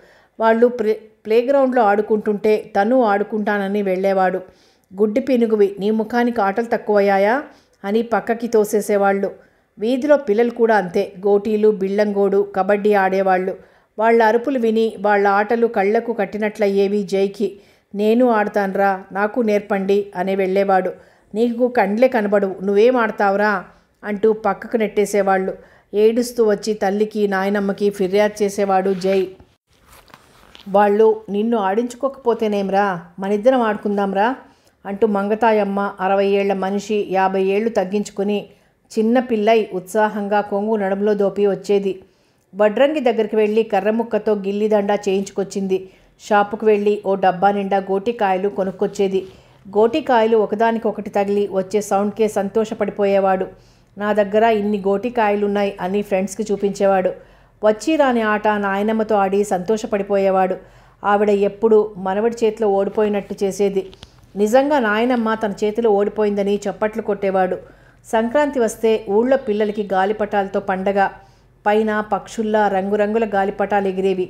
వాళ్ళు ప్లే ప్లేగ్రౌండ్లో ఆడుకుంటుంటే తను ఆడుకుంటానని వెళ్ళేవాడు గుడ్డి పినుగువి నీ ముఖానికి ఆటలు తక్కువయ్యాయా అని పక్కకి తోసేసేవాళ్ళు వీధిలో పిల్లలు కూడా అంతే గోటీలు బిళ్ళంగోడు కబడ్డీ ఆడేవాళ్ళు వాళ్ళ అరుపులు విని వాళ్ళ ఆటలు కళ్లకు కట్టినట్లయ్యేవి జైకి నేను ఆడతానురా నాకు నేర్పండి అని వెళ్ళేవాడు నీకు కండ్లే కనబడు నువ్వేం ఆడతావురా అంటూ పక్కకు నెట్టేసేవాళ్ళు ఏడుస్తూ వచ్చి తల్లికి నాయనమ్మకి ఫిర్యాదు చేసేవాడు జై వాళ్ళు నిన్ను ఆడించుకోకపోతేనేమ్రా మనిద్దరం ఆడుకుందాంరా అంటూ మంగతాయమ్మ అరవై ఏళ్ల మనిషి యాభై ఏళ్ళు తగ్గించుకుని చిన్న పిల్లై ఉత్సాహంగా కొంగు నడుములో దోపి వచ్చేది వడ్రంగి దగ్గరికి వెళ్ళి కర్రముక్కతో గిల్లిదండా చేయించుకొచ్చింది షాపుకు వెళ్ళి ఓ డబ్బా నిండా గోటికాయలు కొనుక్కొచ్చేది గోటికాయలు ఒకదానికొకటి తగిలి వచ్చే సౌండ్కే సంతోషపడిపోయేవాడు నా దగ్గర ఇన్ని గోటికాయలున్నాయి అని ఫ్రెండ్స్కి చూపించేవాడు వచ్చి రాని ఆట నాయనమ్మతో ఆడి సంతోషపడిపోయేవాడు ఆవిడ ఎప్పుడు మనవడి చేతిలో ఓడిపోయినట్టు చేసేది నిజంగా నాయనమ్మ తన చేతిలో ఓడిపోయిందని చప్పట్లు కొట్టేవాడు సంక్రాంతి వస్తే ఊళ్ళో పిల్లలకి గాలిపటాలతో పండగ పైన పక్షుల్లా రంగురంగుల గాలిపటాలు ఎగిరేవి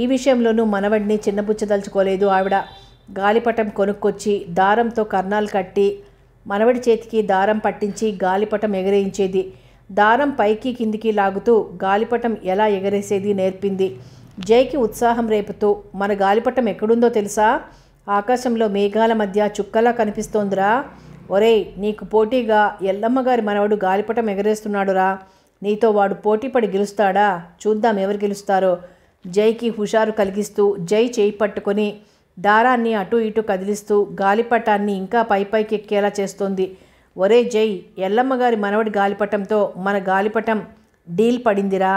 ఈ విషయంలోనూ మనవడిని చిన్నపుచ్చదలుచుకోలేదు ఆవిడ గాలిపటం కొనుక్కొచ్చి దారంతో కర్ణాలు కట్టి మనవడి చేతికి దారం పట్టించి గాలిపటం ఎగరేయించేది దారం పైకి కిందికి లాగుతూ గాలిపటం ఎలా ఎగరేసేది నేర్పింది జైకి ఉత్సాహం రేపుతూ మన గాలిపటం ఎక్కడుందో తెలుసా ఆకాశంలో మేఘాల మధ్య చుక్కలా కనిపిస్తోందిరా ఒరేయ్ నీకు పోటీగా ఎల్లమ్మగారి మనవడు గాలిపటం ఎగరేస్తున్నాడురా నీతో వాడు పోటీపడి గెలుస్తాడా చూద్దాం ఎవరు గెలుస్తారో జైకి హుషారు కలిగిస్తూ జై చేయి పట్టుకొని దారాన్ని అటు ఇటు కదిలిస్తూ గాలిపటాన్ని ఇంకా పైపైకి ఎక్కేలా చేస్తోంది ఒరే జై ఎల్లమ్మగారి మనవడి గాలిపటంతో మన గాలిపటం డీల్ పడిందిరా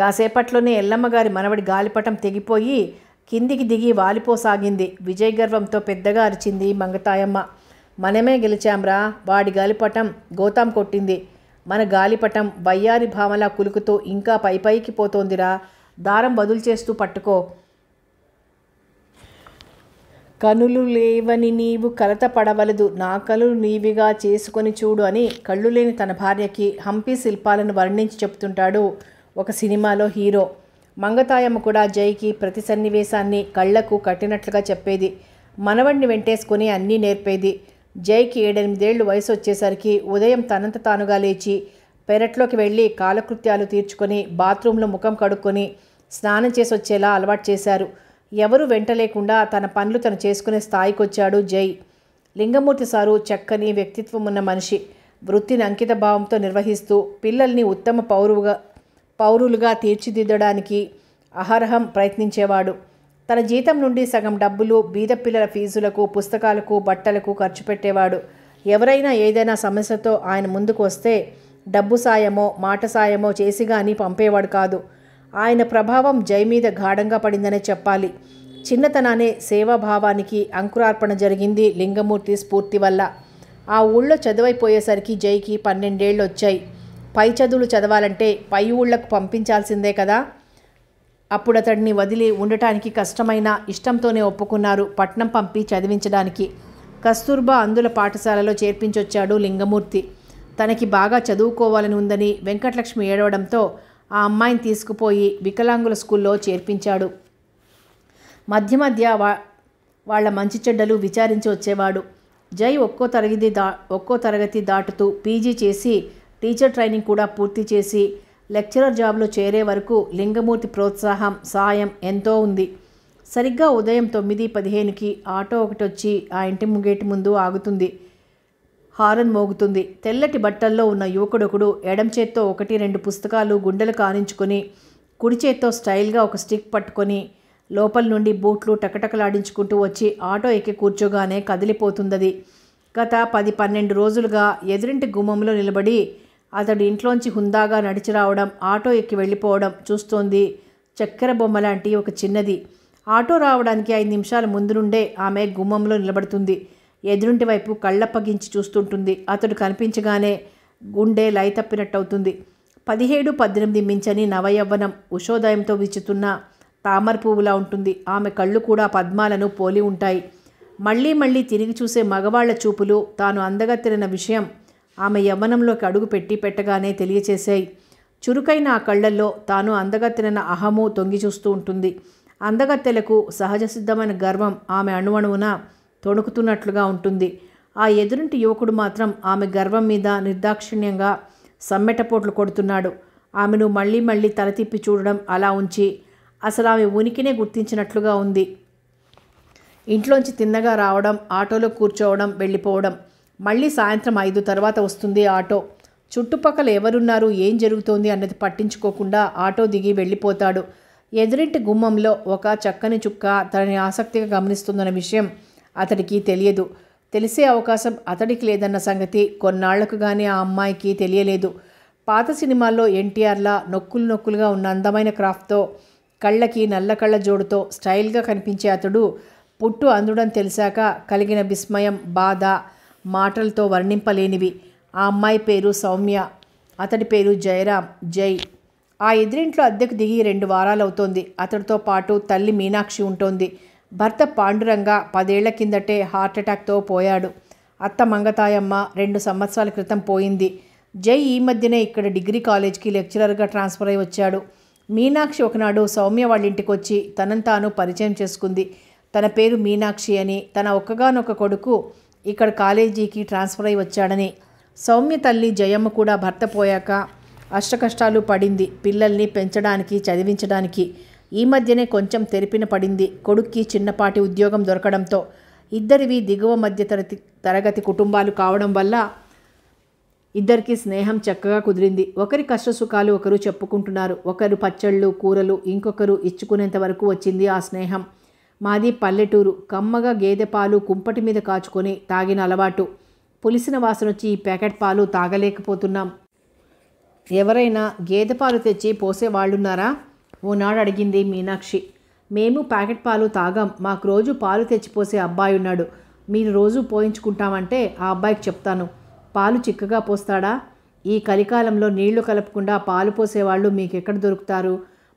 కాసేపట్లోనే ఎల్లమ్మగారి మనవడి గాలిపటం తెగిపోయి కిందికి దిగి వాలిపోసాగింది విజయ గర్వంతో పెద్దగా అరిచింది మంగతాయమ్మ మనమే గెలిచాంరా వాడి గాలిపటం గోతాం కొట్టింది మన గాలిపటం వయ్యారి భావలా కులుకుతూ ఇంకా పైపైకి పోతోందిరా దారం బదులు చేస్తూ పట్టుకో కనులు లేవని నీవు కలత పడవలదు నా కనులు నీవిగా చేసుకొని చూడు అని కళ్ళు లేని తన భార్యకి హంపి శిల్పాలను వర్ణించి చెప్తుంటాడు ఒక సినిమాలో హీరో మంగతాయమ్మ కూడా జైకి ప్రతి సన్నివేశాన్ని కళ్లకు కట్టినట్లుగా చెప్పేది మనవణ్ణి వెంటేసుకుని అన్నీ నేర్పేది జైకి ఏడెనిమిదేళ్లు వయసు వచ్చేసరికి ఉదయం తనంత తానుగా లేచి పెరట్లోకి వెళ్ళి కాలకృత్యాలు తీర్చుకొని బాత్రూంలో ముఖం కడుక్కొని స్నానం చేసి వచ్చేలా అలవాటు చేశారు ఎవరు వెంట లేకుండా తన పనులు తను చేసుకునే స్థాయికొచ్చాడు జై లింగమూర్తి సారు చక్కని వ్యక్తిత్వం ఉన్న మనిషి వృత్తిని అంకిత భావంతో నిర్వహిస్తూ పిల్లల్ని ఉత్తమ పౌరువుగా పౌరులుగా తీర్చిదిద్దడానికి అహర్హం ప్రయత్నించేవాడు తన జీతం నుండి సగం డబ్బులు బీద పిల్లల ఫీజులకు పుస్తకాలకు బట్టలకు ఖర్చు పెట్టేవాడు ఎవరైనా ఏదైనా సమస్యతో ఆయన ముందుకు వస్తే డబ్బు సాయమో మాట సాయమో చేసి కానీ పంపేవాడు కాదు ఆయన ప్రభావం జై మీద గాఢంగా పడిందనే చెప్పాలి చిన్నతనానే సేవాభావానికి అంకురార్పణ జరిగింది లింగమూర్తి స్ఫూర్తి వల్ల ఆ ఊళ్ళో చదువైపోయేసరికి జైకి పన్నెండేళ్ళు వచ్చాయి పై చదువులు చదవాలంటే పై ఊళ్ళకు పంపించాల్సిందే కదా అప్పుడు అతడిని వదిలి ఉండటానికి కష్టమైన ఇష్టంతోనే ఒప్పుకున్నారు పట్నం పంపి చదివించడానికి కస్తూర్బా అందుల పాఠశాలలో చేర్పించొచ్చాడు లింగమూర్తి తనకి బాగా చదువుకోవాలని ఉందని వెంకటలక్ష్మి ఏడవడంతో ఆ అమ్మాయిని తీసుకుపోయి వికలాంగుల స్కూల్లో చేర్పించాడు మధ్య మధ్య వా వాళ్ల మంచి చెడ్డలు విచారించి వచ్చేవాడు జై ఒక్కో తరగతి దా ఒక్కో తరగతి దాటుతూ పీజీ చేసి టీచర్ ట్రైనింగ్ కూడా పూర్తి చేసి లెక్చరర్ జాబ్లో చేరే వరకు లింగమూర్తి ప్రోత్సాహం సాయం ఎంతో ఉంది సరిగ్గా ఉదయం తొమ్మిది పదిహేనుకి ఆటో ఒకటి వచ్చి ఆ ఇంటి ముగేటి ముందు ఆగుతుంది హారన్ మోగుతుంది తెల్లటి బట్టల్లో ఉన్న యువకుడొకడు ఎడం చేత్తో ఒకటి రెండు పుస్తకాలు గుండెలు కానించుకొని కుడి చేత్తో స్టైల్గా ఒక స్టిక్ పట్టుకొని లోపల నుండి బూట్లు టకటకలాడించుకుంటూ వచ్చి ఆటో ఎక్కి కూర్చోగానే కదిలిపోతుందది గత పది పన్నెండు రోజులుగా ఎదురింటి గుమ్మంలో నిలబడి అతడు ఇంట్లోంచి హుందాగా నడిచి రావడం ఆటో ఎక్కి వెళ్ళిపోవడం చూస్తోంది చక్కెర బొమ్మ లాంటి ఒక చిన్నది ఆటో రావడానికి ఐదు నిమిషాల ముందు నుండే ఆమె గుమ్మంలో నిలబడుతుంది ఎదురుంటి వైపు కళ్ళప్పగించి చూస్తుంటుంది అతడు కనిపించగానే గుండె లయతప్పినట్టవుతుంది పదిహేడు పద్దెనిమిది మించని నవయవ్వనం ఉషోదయంతో విచ్చుతున్న తామర పువ్వులా ఉంటుంది ఆమె కళ్ళు కూడా పద్మాలను పోలి ఉంటాయి మళ్ళీ మళ్ళీ తిరిగి చూసే మగవాళ్ల చూపులు తాను అందగా తిరిగిన విషయం ఆమె యవ్వనంలోకి పెట్టి పెట్టగానే తెలియచేశాయి చురుకైన ఆ కళ్ళల్లో తాను అందగత్తెన అహము తొంగి చూస్తూ ఉంటుంది అందగత్తెలకు సహజ సిద్ధమైన గర్వం ఆమె అణువణువున తొణుకుతున్నట్లుగా ఉంటుంది ఆ ఎదురింటి యువకుడు మాత్రం ఆమె గర్వం మీద నిర్దాక్షిణ్యంగా సమ్మెటపోట్లు కొడుతున్నాడు ఆమెను మళ్ళీ మళ్ళీ తల తిప్పి చూడడం అలా ఉంచి అసలు ఆమె ఉనికినే గుర్తించినట్లుగా ఉంది ఇంట్లోంచి తిన్నగా రావడం ఆటోలో కూర్చోవడం వెళ్ళిపోవడం మళ్ళీ సాయంత్రం ఐదు తర్వాత వస్తుంది ఆటో చుట్టుపక్కల ఎవరున్నారు ఏం జరుగుతోంది అన్నది పట్టించుకోకుండా ఆటో దిగి వెళ్ళిపోతాడు ఎదురింటి గుమ్మంలో ఒక చక్కని చుక్క తనని ఆసక్తిగా గమనిస్తుందన్న విషయం అతడికి తెలియదు తెలిసే అవకాశం అతడికి లేదన్న సంగతి కొన్నాళ్లకు కానీ ఆ అమ్మాయికి తెలియలేదు పాత సినిమాల్లో ఎన్టీఆర్లా నొక్కులు నొక్కులుగా ఉన్న అందమైన క్రాఫ్ట్తో కళ్ళకి నల్ల కళ్ళ జోడుతో స్టైల్గా కనిపించే అతడు పుట్టు అందుడని తెలిసాక కలిగిన విస్మయం బాధ మాటలతో వర్ణింపలేనివి ఆ అమ్మాయి పేరు సౌమ్య అతడి పేరు జయరాం జై ఆ ఎదురింట్లో అద్దెకు దిగి రెండు వారాలు అవుతోంది అతడితో పాటు తల్లి మీనాక్షి ఉంటోంది భర్త పాండురంగ పదేళ్ల కిందటే హార్ట్అటాక్తో పోయాడు అత్త మంగతాయమ్మ రెండు సంవత్సరాల క్రితం పోయింది జై ఈ మధ్యనే ఇక్కడ డిగ్రీ కాలేజ్కి లెక్చరర్గా ట్రాన్స్ఫర్ అయి వచ్చాడు మీనాక్షి ఒకనాడు సౌమ్య వాళ్ళ ఇంటికి వచ్చి తనను పరిచయం చేసుకుంది తన పేరు మీనాక్షి అని తన ఒక్కగానొక్క కొడుకు ఇక్కడ కాలేజీకి ట్రాన్స్ఫర్ అయి వచ్చాడని సౌమ్య తల్లి జయమ్మ కూడా భర్త పోయాక అష్టకష్టాలు పడింది పిల్లల్ని పెంచడానికి చదివించడానికి ఈ మధ్యనే కొంచెం తెరిపిన పడింది కొడుక్కి చిన్నపాటి ఉద్యోగం దొరకడంతో ఇద్దరివి దిగువ మధ్య తరగతి తరగతి కుటుంబాలు కావడం వల్ల ఇద్దరికి స్నేహం చక్కగా కుదిరింది ఒకరి కష్టసుఖాలు ఒకరు చెప్పుకుంటున్నారు ఒకరు పచ్చళ్ళు కూరలు ఇంకొకరు ఇచ్చుకునేంత వరకు వచ్చింది ఆ స్నేహం మాది పల్లెటూరు కమ్మగా గేదె పాలు కుంపటి మీద కాచుకొని తాగిన అలవాటు పులిసిన వాసనొచ్చి ఈ ప్యాకెట్ పాలు తాగలేకపోతున్నాం ఎవరైనా గేదె పాలు తెచ్చి పోసేవాళ్ళున్నారా ఓనాడు అడిగింది మీనాక్షి మేము ప్యాకెట్ పాలు తాగాం మాకు రోజు పాలు తెచ్చిపోసే అబ్బాయి ఉన్నాడు మీరు రోజు పోయించుకుంటామంటే ఆ అబ్బాయికి చెప్తాను పాలు చిక్కగా పోస్తాడా ఈ కలికాలంలో నీళ్లు కలపకుండా పాలు పోసేవాళ్ళు మీకు ఎక్కడ దొరుకుతారు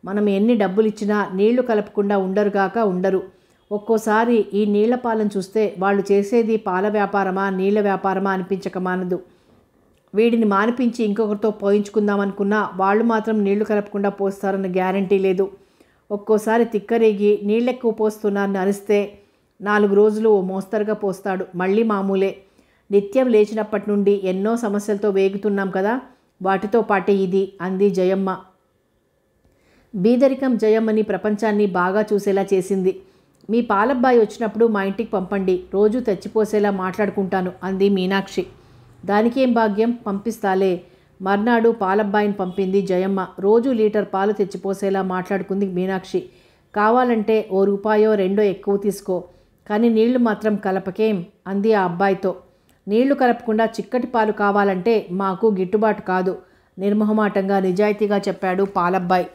మనం ఎన్ని డబ్బులు ఇచ్చినా నీళ్లు కలపకుండా ఉండరుగాక ఉండరు ఒక్కోసారి ఈ నీళ్ల పాలను చూస్తే వాళ్ళు చేసేది పాల వ్యాపారమా నీళ్ల వ్యాపారమా అనిపించక మానదు వీడిని మానిపించి ఇంకొకరితో పోయించుకుందామనుకున్నా వాళ్ళు మాత్రం నీళ్లు కలపకుండా పోస్తారన్న గ్యారంటీ లేదు ఒక్కోసారి తిక్కరేగి నీళ్ళెక్కువ పోస్తున్నారని అరిస్తే నాలుగు రోజులు ఓ మోస్తరుగా పోస్తాడు మళ్ళీ మామూలే నిత్యం లేచినప్పటి నుండి ఎన్నో సమస్యలతో వేగుతున్నాం కదా వాటితో పాటే ఇది అంది జయమ్మ బీదరికం జయమని ప్రపంచాన్ని బాగా చూసేలా చేసింది మీ పాలబ్బాయి వచ్చినప్పుడు మా ఇంటికి పంపండి రోజు తెచ్చిపోసేలా మాట్లాడుకుంటాను అంది మీనాక్షి దానికేం భాగ్యం పంపిస్తాలే మర్నాడు పాలబ్బాయిని పంపింది జయమ్మ రోజు లీటర్ పాలు తెచ్చిపోసేలా మాట్లాడుకుంది మీనాక్షి కావాలంటే ఓ రూపాయో రెండో ఎక్కువ తీసుకో కానీ నీళ్లు మాత్రం కలపకేం అంది ఆ అబ్బాయితో నీళ్లు కలపకుండా చిక్కటి పాలు కావాలంటే మాకు గిట్టుబాటు కాదు నిర్మహమాటంగా నిజాయితీగా చెప్పాడు పాలబ్బాయి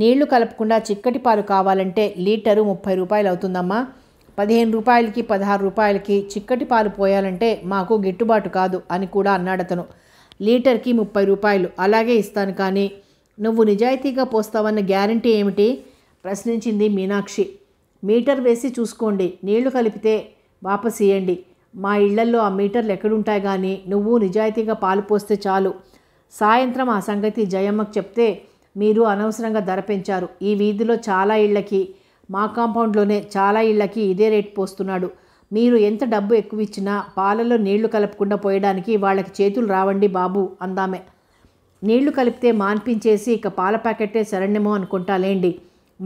నీళ్లు కలపకుండా చిక్కటి పాలు కావాలంటే లీటరు ముప్పై రూపాయలు అవుతుందమ్మా పదిహేను రూపాయలకి పదహారు రూపాయలకి చిక్కటి పాలు పోయాలంటే మాకు గిట్టుబాటు కాదు అని కూడా అన్నాడతను లీటర్కి ముప్పై రూపాయలు అలాగే ఇస్తాను కానీ నువ్వు నిజాయితీగా పోస్తావన్న గ్యారంటీ ఏమిటి ప్రశ్నించింది మీనాక్షి మీటర్ వేసి చూసుకోండి నీళ్లు కలిపితే వాపస్ ఇయ్యండి మా ఇళ్లల్లో ఆ మీటర్లు ఎక్కడుంటాయి కానీ నువ్వు నిజాయితీగా పాలు పోస్తే చాలు సాయంత్రం ఆ సంగతి జయమ్మకు చెప్తే మీరు అనవసరంగా ధర పెంచారు ఈ వీధిలో చాలా ఇళ్లకి మా కాంపౌండ్లోనే చాలా ఇళ్లకి ఇదే రేట్ పోస్తున్నాడు మీరు ఎంత డబ్బు ఎక్కువ ఇచ్చినా పాలలో నీళ్లు కలపకుండా పోయడానికి వాళ్ళకి చేతులు రావండి బాబు అందామే నీళ్లు కలిపితే మాన్పించేసి ఇక పాల ప్యాకెట్టే శరణ్యమో అనుకుంటాలేండి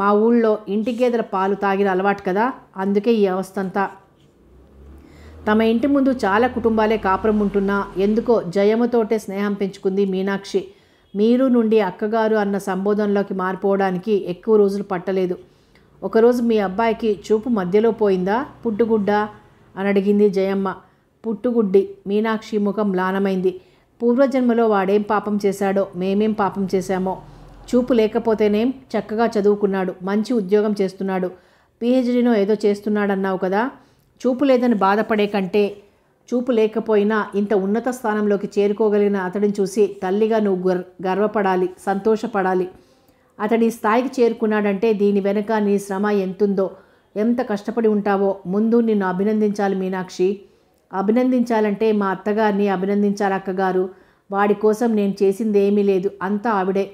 మా ఊళ్ళో ఇంటి గేదెల పాలు తాగిన అలవాటు కదా అందుకే ఈ అవస్థంతా తమ ఇంటి ముందు చాలా కుటుంబాలే కాపురం ఉంటున్నా ఎందుకో జయముతోటే స్నేహం పెంచుకుంది మీనాక్షి మీరు నుండి అక్కగారు అన్న సంబోధనలోకి మారిపోవడానికి ఎక్కువ రోజులు పట్టలేదు ఒకరోజు మీ అబ్బాయికి చూపు మధ్యలో పోయిందా పుట్టుగుడ్డ అని అడిగింది జయమ్మ పుట్టుగుడ్డి మీనాక్షి ముఖం మ్లానమైంది పూర్వజన్మలో వాడేం పాపం చేశాడో మేమేం పాపం చేశామో చూపు లేకపోతేనేం చక్కగా చదువుకున్నాడు మంచి ఉద్యోగం చేస్తున్నాడు పిహెచ్డీనో ఏదో చేస్తున్నాడన్నావు కదా చూపు లేదని బాధపడే కంటే చూపు లేకపోయినా ఇంత ఉన్నత స్థానంలోకి చేరుకోగలిగిన అతడిని చూసి తల్లిగా నువ్వు గర్వపడాలి సంతోషపడాలి అతడి స్థాయికి చేరుకున్నాడంటే దీని వెనక నీ శ్రమ ఎంతుందో ఎంత కష్టపడి ఉంటావో ముందు నిన్ను అభినందించాలి మీనాక్షి అభినందించాలంటే మా అత్తగారిని అభినందించాలి అక్కగారు వాడి కోసం నేను చేసింది ఏమీ లేదు అంతా ఆవిడే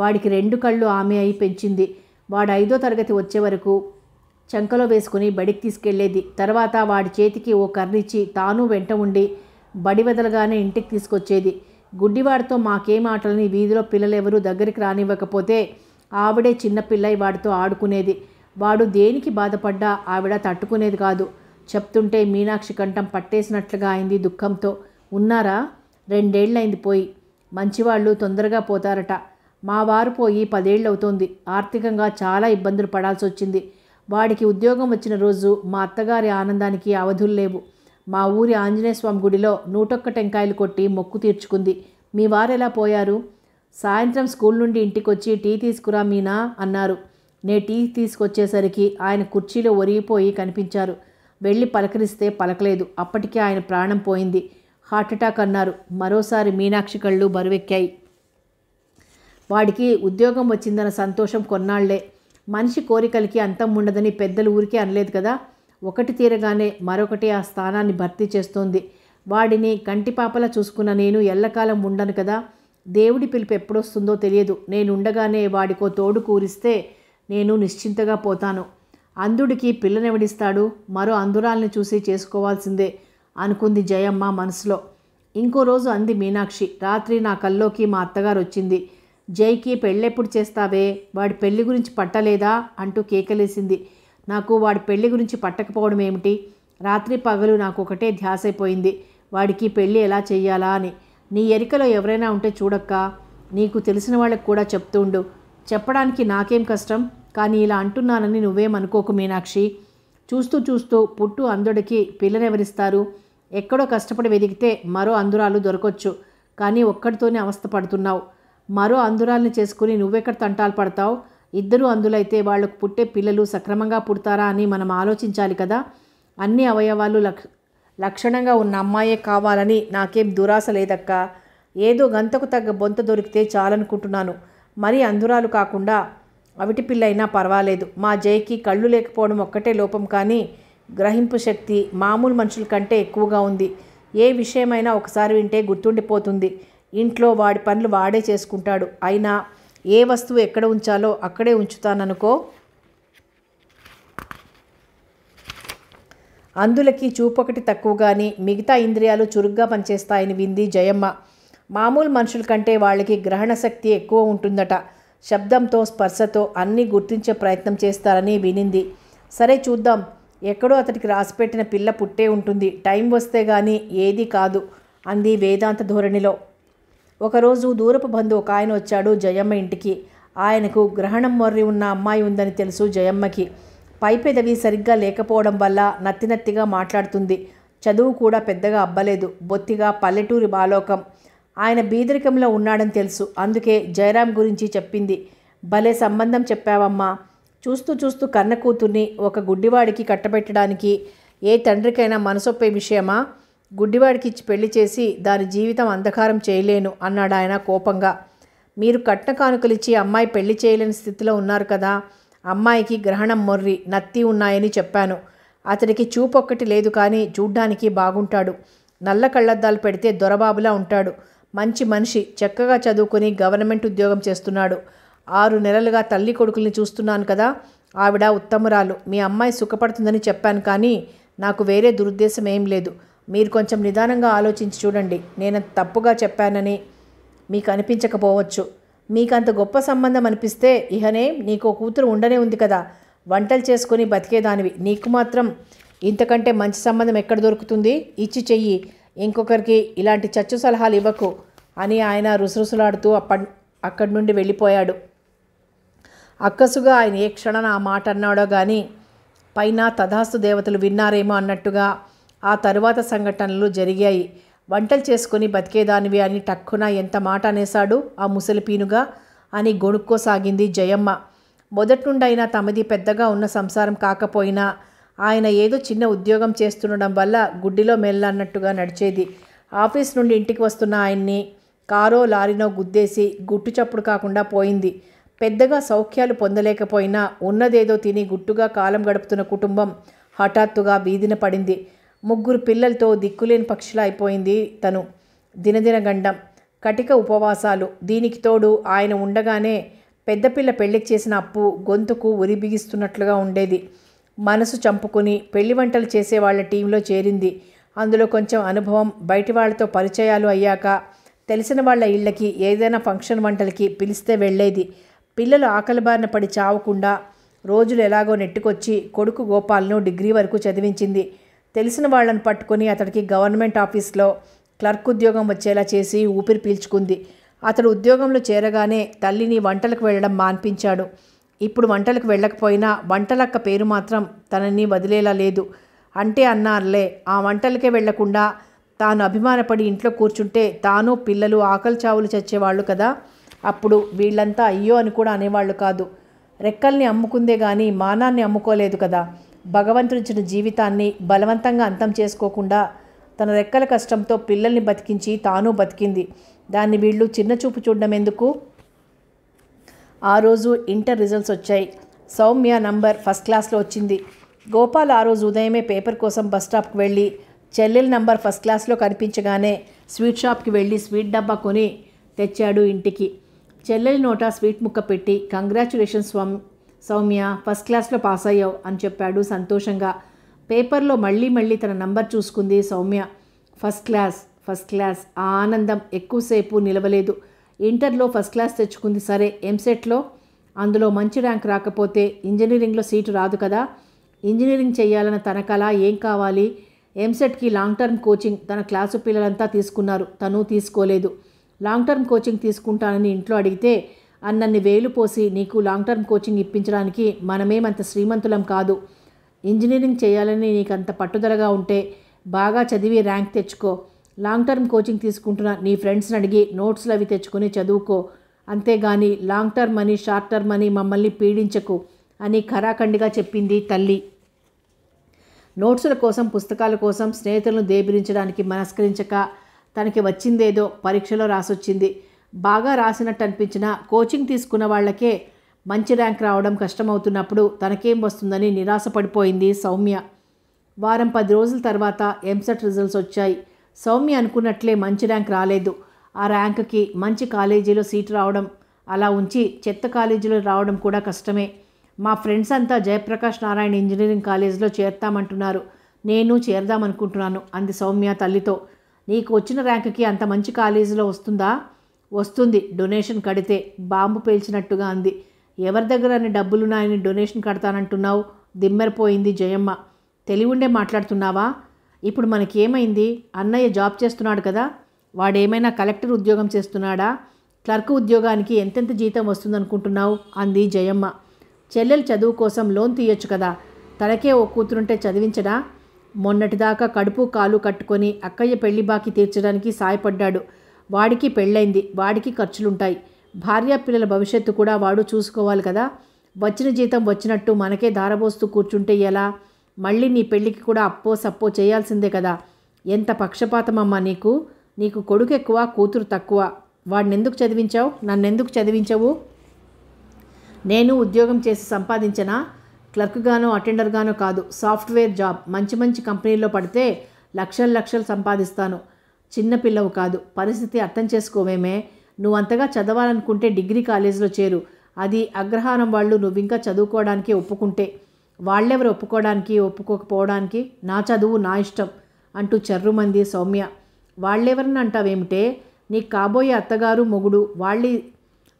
వాడికి రెండు కళ్ళు ఆమె అయి పెంచింది వాడు ఐదో తరగతి వచ్చే వరకు చంకలో వేసుకుని బడికి తీసుకెళ్లేది తర్వాత వాడి చేతికి ఓ కర్రిచ్చి తాను వెంట ఉండి బడి వదలగానే ఇంటికి తీసుకొచ్చేది గుడ్డివాడితో మాకేం ఆటలని వీధిలో పిల్లలెవరూ దగ్గరికి రానివ్వకపోతే ఆవిడే చిన్నపిల్లయి వాడితో ఆడుకునేది వాడు దేనికి బాధపడ్డా ఆవిడ తట్టుకునేది కాదు చెప్తుంటే మీనాక్షి కంఠం పట్టేసినట్లుగా అయింది దుఃఖంతో ఉన్నారా రెండేళ్లైంది పోయి మంచివాళ్ళు తొందరగా పోతారట మా వారు పోయి పదేళ్ళవుతోంది ఆర్థికంగా చాలా ఇబ్బందులు పడాల్సి వచ్చింది వాడికి ఉద్యోగం వచ్చిన రోజు మా అత్తగారి ఆనందానికి అవధులు లేవు మా ఊరి ఆంజనేయ స్వామి గుడిలో నూటొక్క టెంకాయలు కొట్టి మొక్కు తీర్చుకుంది మీ వారెలా పోయారు సాయంత్రం స్కూల్ నుండి ఇంటికొచ్చి టీ తీసుకురా మీనా అన్నారు నే టీ తీసుకొచ్చేసరికి ఆయన కుర్చీలో ఒరిగిపోయి కనిపించారు వెళ్ళి పలకరిస్తే పలకలేదు అప్పటికే ఆయన ప్రాణం పోయింది హార్ట్అటాక్ అన్నారు మరోసారి మీనాక్షి కళ్ళు బరువెక్కాయి వాడికి ఉద్యోగం వచ్చిందన్న సంతోషం కొన్నాళ్లే మనిషి కోరికలకి అంతం ఉండదని పెద్దలు ఊరికే అనలేదు కదా ఒకటి తీరగానే మరొకటి ఆ స్థానాన్ని భర్తీ చేస్తోంది వాడిని కంటిపాపలా చూసుకున్న నేను ఎల్లకాలం ఉండను కదా దేవుడి పిలుపు ఎప్పుడొస్తుందో తెలియదు నేను ఉండగానే వాడికో తోడు కూరిస్తే నేను నిశ్చింతగా పోతాను అంధుడికి పిల్లనెవడిస్తాడు మరో అందురాల్ని చూసి చేసుకోవాల్సిందే అనుకుంది జయమ్మ మనసులో ఇంకో రోజు అంది మీనాక్షి రాత్రి నా కల్లోకి మా అత్తగారు వచ్చింది జైకి పెళ్ళెప్పుడు చేస్తావే వాడి పెళ్లి గురించి పట్టలేదా అంటూ కేకలేసింది నాకు వాడి పెళ్లి గురించి పట్టకపోవడం ఏమిటి రాత్రి పగలు నాకు ఒకటే ధ్యాస అయిపోయింది వాడికి పెళ్ళి ఎలా చేయాలా అని నీ ఎరికలో ఎవరైనా ఉంటే చూడక్క నీకు తెలిసిన వాళ్ళకి కూడా చెప్తుండు చెప్పడానికి నాకేం కష్టం కానీ ఇలా అంటున్నానని నువ్వేమనుకోకు మీనాక్షి చూస్తూ చూస్తూ పుట్టు అందుడికి పిల్లనెవరిస్తారు ఎక్కడో కష్టపడి వెదిగితే మరో అందురాలు దొరకొచ్చు కానీ ఒక్కడితోనే అవస్థ పడుతున్నావు మరో అందురాల్ని చేసుకుని నువ్వెక్కడ తంటాలు పడతావు ఇద్దరు అందులైతే వాళ్లకు పుట్టే పిల్లలు సక్రమంగా పుడతారా అని మనం ఆలోచించాలి కదా అన్ని అవయవాలు లక్ష లక్షణంగా ఉన్న అమ్మాయే కావాలని నాకేం దురాశ లేదక్క ఏదో గంతకు తగ్గ బొంత దొరికితే చాలనుకుంటున్నాను మరీ అందురాలు కాకుండా అవిటి పిల్లైనా పర్వాలేదు మా జైకి కళ్ళు లేకపోవడం ఒక్కటే లోపం కానీ గ్రహింపు శక్తి మామూలు మనుషుల కంటే ఎక్కువగా ఉంది ఏ విషయమైనా ఒకసారి వింటే గుర్తుండిపోతుంది ఇంట్లో వాడి పనులు వాడే చేసుకుంటాడు అయినా ఏ వస్తువు ఎక్కడ ఉంచాలో అక్కడే ఉంచుతాననుకో అందులకి చూపొకటి కానీ మిగతా ఇంద్రియాలు చురుగ్గా పనిచేస్తాయని వింది జయమ్మ మామూలు మనుషుల కంటే వాళ్ళకి గ్రహణ శక్తి ఎక్కువ ఉంటుందట శబ్దంతో స్పర్శతో అన్నీ గుర్తించే ప్రయత్నం చేస్తారని వినింది సరే చూద్దాం ఎక్కడో అతడికి రాసిపెట్టిన పిల్ల పుట్టే ఉంటుంది టైం వస్తే కానీ ఏది కాదు అంది వేదాంత ధోరణిలో ఒకరోజు దూరపు బంధు ఒక ఆయన వచ్చాడు జయమ్మ ఇంటికి ఆయనకు గ్రహణం మొర్రి ఉన్న అమ్మాయి ఉందని తెలుసు జయమ్మకి పై పెదవి సరిగ్గా లేకపోవడం వల్ల నత్తినత్తిగా మాట్లాడుతుంది చదువు కూడా పెద్దగా అబ్బలేదు బొత్తిగా పల్లెటూరి బాలోకం ఆయన బీదరికంలో ఉన్నాడని తెలుసు అందుకే జయరాం గురించి చెప్పింది భలే సంబంధం చెప్పావమ్మా చూస్తూ చూస్తూ కన్న కూతుర్ని ఒక గుడ్డివాడికి కట్టబెట్టడానికి ఏ తండ్రికైనా మనసొప్పే విషయమా గుడ్డివాడికి ఇచ్చి పెళ్లి చేసి దాని జీవితం అంధకారం చేయలేను అన్నాడు ఆయన కోపంగా మీరు కట్న కానుకలిచ్చి అమ్మాయి పెళ్లి చేయలేని స్థితిలో ఉన్నారు కదా అమ్మాయికి గ్రహణం మొర్రి నత్తి ఉన్నాయని చెప్పాను అతనికి చూపొక్కటి లేదు కానీ చూడ్డానికి బాగుంటాడు నల్ల కళ్ళద్దాలు పెడితే దొరబాబులా ఉంటాడు మంచి మనిషి చక్కగా చదువుకుని గవర్నమెంట్ ఉద్యోగం చేస్తున్నాడు ఆరు నెలలుగా తల్లి కొడుకుల్ని చూస్తున్నాను కదా ఆవిడ ఉత్తమురాలు మీ అమ్మాయి సుఖపడుతుందని చెప్పాను కానీ నాకు వేరే దురుద్దేశం ఏం లేదు మీరు కొంచెం నిదానంగా ఆలోచించి చూడండి నేను తప్పుగా చెప్పానని మీకు అనిపించకపోవచ్చు మీకు అంత గొప్ప సంబంధం అనిపిస్తే ఇహనే నీకు కూతురు ఉండనే ఉంది కదా వంటలు చేసుకుని బతికేదానివి నీకు మాత్రం ఇంతకంటే మంచి సంబంధం ఎక్కడ దొరుకుతుంది ఇచ్చి చెయ్యి ఇంకొకరికి ఇలాంటి చచ్చు సలహాలు ఇవ్వకు అని ఆయన రుసరుసలాడుతూ అప్ప అక్కడి నుండి వెళ్ళిపోయాడు అక్కసుగా ఆయన ఏ క్షణం ఆ మాట అన్నాడో కానీ పైన తధాస్తు దేవతలు విన్నారేమో అన్నట్టుగా ఆ తరువాత సంఘటనలు జరిగాయి వంటలు చేసుకుని బతికేదానివి అని టక్కున ఎంత మాట అనేశాడు ఆ ముసలిపీనుగా అని గొణుక్కోసాగింది జయమ్మ నుండైనా తమది పెద్దగా ఉన్న సంసారం కాకపోయినా ఆయన ఏదో చిన్న ఉద్యోగం చేస్తుండడం వల్ల గుడ్డిలో మెల్లన్నట్టుగా నడిచేది ఆఫీస్ నుండి ఇంటికి వస్తున్న ఆయన్ని కారో లారీనో గుద్దేసి గుట్టు చప్పుడు కాకుండా పోయింది పెద్దగా సౌఖ్యాలు పొందలేకపోయినా ఉన్నదేదో తిని గుట్టుగా కాలం గడుపుతున్న కుటుంబం హఠాత్తుగా బీదిన పడింది ముగ్గురు పిల్లలతో దిక్కులేని పక్షుల అయిపోయింది తను దినదిన గండం కటిక ఉపవాసాలు దీనికి తోడు ఆయన ఉండగానే పెద్దపిల్ల పెళ్లికి చేసిన అప్పు గొంతుకు ఉరి బిగిస్తున్నట్లుగా ఉండేది మనసు చంపుకుని పెళ్లి వంటలు చేసే వాళ్ళ టీంలో చేరింది అందులో కొంచెం అనుభవం బయటి వాళ్లతో పరిచయాలు అయ్యాక తెలిసిన వాళ్ళ ఇళ్ళకి ఏదైనా ఫంక్షన్ వంటలకి పిలిస్తే వెళ్ళేది పిల్లలు ఆకలి బారిన పడి చావకుండా రోజులు ఎలాగో నెట్టుకొచ్చి కొడుకు గోపాల్ను డిగ్రీ వరకు చదివించింది తెలిసిన వాళ్ళని పట్టుకొని అతడికి గవర్నమెంట్ ఆఫీస్లో క్లర్క్ ఉద్యోగం వచ్చేలా చేసి ఊపిరి పీల్చుకుంది అతడు ఉద్యోగంలో చేరగానే తల్లిని వంటలకు వెళ్ళడం మాన్పించాడు ఇప్పుడు వంటలకు వెళ్ళకపోయినా వంటలక్క పేరు మాత్రం తనని వదిలేలా లేదు అంటే అన్నారులే ఆ వంటలకే వెళ్లకుండా తాను అభిమానపడి ఇంట్లో కూర్చుంటే తాను పిల్లలు ఆకలి చావులు చచ్చేవాళ్ళు కదా అప్పుడు వీళ్ళంతా అయ్యో అని కూడా అనేవాళ్ళు కాదు రెక్కల్ని అమ్ముకుందే కానీ మానాన్ని అమ్ముకోలేదు కదా భగవంతునిచ్చిన జీవితాన్ని బలవంతంగా అంతం చేసుకోకుండా తన రెక్కల కష్టంతో పిల్లల్ని బతికించి తాను బతికింది దాన్ని వీళ్ళు చిన్న చూపు చూడడం ఎందుకు ఆ రోజు ఇంటర్ రిజల్ట్స్ వచ్చాయి సౌమ్య నంబర్ ఫస్ట్ క్లాస్లో వచ్చింది గోపాల్ ఆ రోజు ఉదయమే పేపర్ కోసం బస్ స్టాప్కి వెళ్ళి చెల్లెలి నంబర్ ఫస్ట్ క్లాస్లో కనిపించగానే స్వీట్ షాప్కి వెళ్ళి స్వీట్ డబ్బా కొని తెచ్చాడు ఇంటికి చెల్లెలి నోట స్వీట్ ముక్క పెట్టి కంగ్రాచులేషన్స్ సౌమ్య ఫస్ట్ క్లాస్లో పాస్ అయ్యావు అని చెప్పాడు సంతోషంగా పేపర్లో మళ్ళీ మళ్ళీ తన నంబర్ చూసుకుంది Soumya first class first class ఆ ఆనందం ఎక్కువసేపు నిలవలేదు ఇంటర్లో ఫస్ట్ క్లాస్ తెచ్చుకుంది సరే ఎంసెట్లో అందులో మంచి ర్యాంక్ రాకపోతే ఇంజనీరింగ్లో సీటు రాదు కదా ఇంజనీరింగ్ చేయాలన్న తన కళ ఏం కావాలి ఎంసెట్కి లాంగ్ టర్మ్ కోచింగ్ తన క్లాసు పిల్లలంతా తీసుకున్నారు తను తీసుకోలేదు లాంగ్ టర్మ్ కోచింగ్ తీసుకుంటానని ఇంట్లో అడిగితే అన్నన్ని వేలు పోసి నీకు లాంగ్ టర్మ్ కోచింగ్ ఇప్పించడానికి మనమేమంత శ్రీమంతులం కాదు ఇంజనీరింగ్ చేయాలని నీకు అంత పట్టుదలగా ఉంటే బాగా చదివి ర్యాంక్ తెచ్చుకో లాంగ్ టర్మ్ కోచింగ్ తీసుకుంటున్న నీ ఫ్రెండ్స్ని అడిగి నోట్స్లు అవి తెచ్చుకొని చదువుకో అంతేగాని లాంగ్ టర్మ్ అని షార్ట్ టర్మ్ అని మమ్మల్ని పీడించకు అని ఖరాఖండిగా చెప్పింది తల్లి నోట్సుల కోసం పుస్తకాల కోసం స్నేహితులను దేబిరించడానికి మనస్కరించక తనకి వచ్చిందేదో పరీక్షలో రాసొచ్చింది బాగా రాసినట్టు అనిపించిన కోచింగ్ తీసుకున్న వాళ్ళకే మంచి ర్యాంక్ రావడం కష్టమవుతున్నప్పుడు తనకేం వస్తుందని నిరాశపడిపోయింది సౌమ్య వారం పది రోజుల తర్వాత ఎంసెట్ రిజల్ట్స్ వచ్చాయి సౌమ్య అనుకున్నట్లే మంచి ర్యాంక్ రాలేదు ఆ ర్యాంక్కి మంచి కాలేజీలో సీట్ రావడం అలా ఉంచి చెత్త కాలేజీలో రావడం కూడా కష్టమే మా ఫ్రెండ్స్ అంతా జయప్రకాష్ నారాయణ ఇంజనీరింగ్ కాలేజీలో చేరతామంటున్నారు నేను చేరదామనుకుంటున్నాను అంది సౌమ్య తల్లితో నీకు వచ్చిన ర్యాంక్కి అంత మంచి కాలేజీలో వస్తుందా వస్తుంది డొనేషన్ కడితే బాంబు పేల్చినట్టుగా అంది ఎవరి దగ్గర డబ్బులున్నాయని డొనేషన్ కడతానంటున్నావు దిమ్మెరపోయింది జయమ్మ తెలివుండే మాట్లాడుతున్నావా ఇప్పుడు మనకేమైంది అన్నయ్య జాబ్ చేస్తున్నాడు కదా వాడేమైనా కలెక్టర్ ఉద్యోగం చేస్తున్నాడా క్లర్క్ ఉద్యోగానికి ఎంతెంత జీతం వస్తుందనుకుంటున్నావు అంది జయమ్మ చెల్లెలు చదువు కోసం లోన్ తీయొచ్చు కదా తనకే ఓ కూతురుంటే చదివించడా మొన్నటిదాకా కడుపు కాలు కట్టుకొని అక్కయ్య పెళ్లి బాకి తీర్చడానికి సాయపడ్డాడు వాడికి పెళ్ళైంది వాడికి ఖర్చులుంటాయి భార్య పిల్లల భవిష్యత్తు కూడా వాడు చూసుకోవాలి కదా వచ్చిన జీతం వచ్చినట్టు మనకే దారబోస్తూ కూర్చుంటే ఎలా మళ్ళీ నీ పెళ్ళికి కూడా అప్పో సప్పో చేయాల్సిందే కదా ఎంత పక్షపాతమమ్మా నీకు నీకు కొడుకు ఎక్కువ కూతురు తక్కువ వాడిని ఎందుకు చదివించావు నన్నెందుకు చదివించవు నేను ఉద్యోగం చేసి సంపాదించిన క్లర్క్గానో అటెండర్గానో కాదు సాఫ్ట్వేర్ జాబ్ మంచి మంచి కంపెనీల్లో పడితే లక్షలు లక్షలు సంపాదిస్తాను చిన్నపిల్లవు కాదు పరిస్థితి అర్థం చేసుకోవేమే నువ్వు అంతగా చదవాలనుకుంటే డిగ్రీ కాలేజీలో చేరు అది అగ్రహారం వాళ్ళు నువ్వింకా చదువుకోవడానికి ఒప్పుకుంటే వాళ్ళెవరు ఒప్పుకోవడానికి ఒప్పుకోకపోవడానికి నా చదువు నా ఇష్టం అంటూ చర్రుమంది సౌమ్య వాళ్ళెవరిని అంటావేమిటే నీకు కాబోయే అత్తగారు మొగుడు వాళ్ళు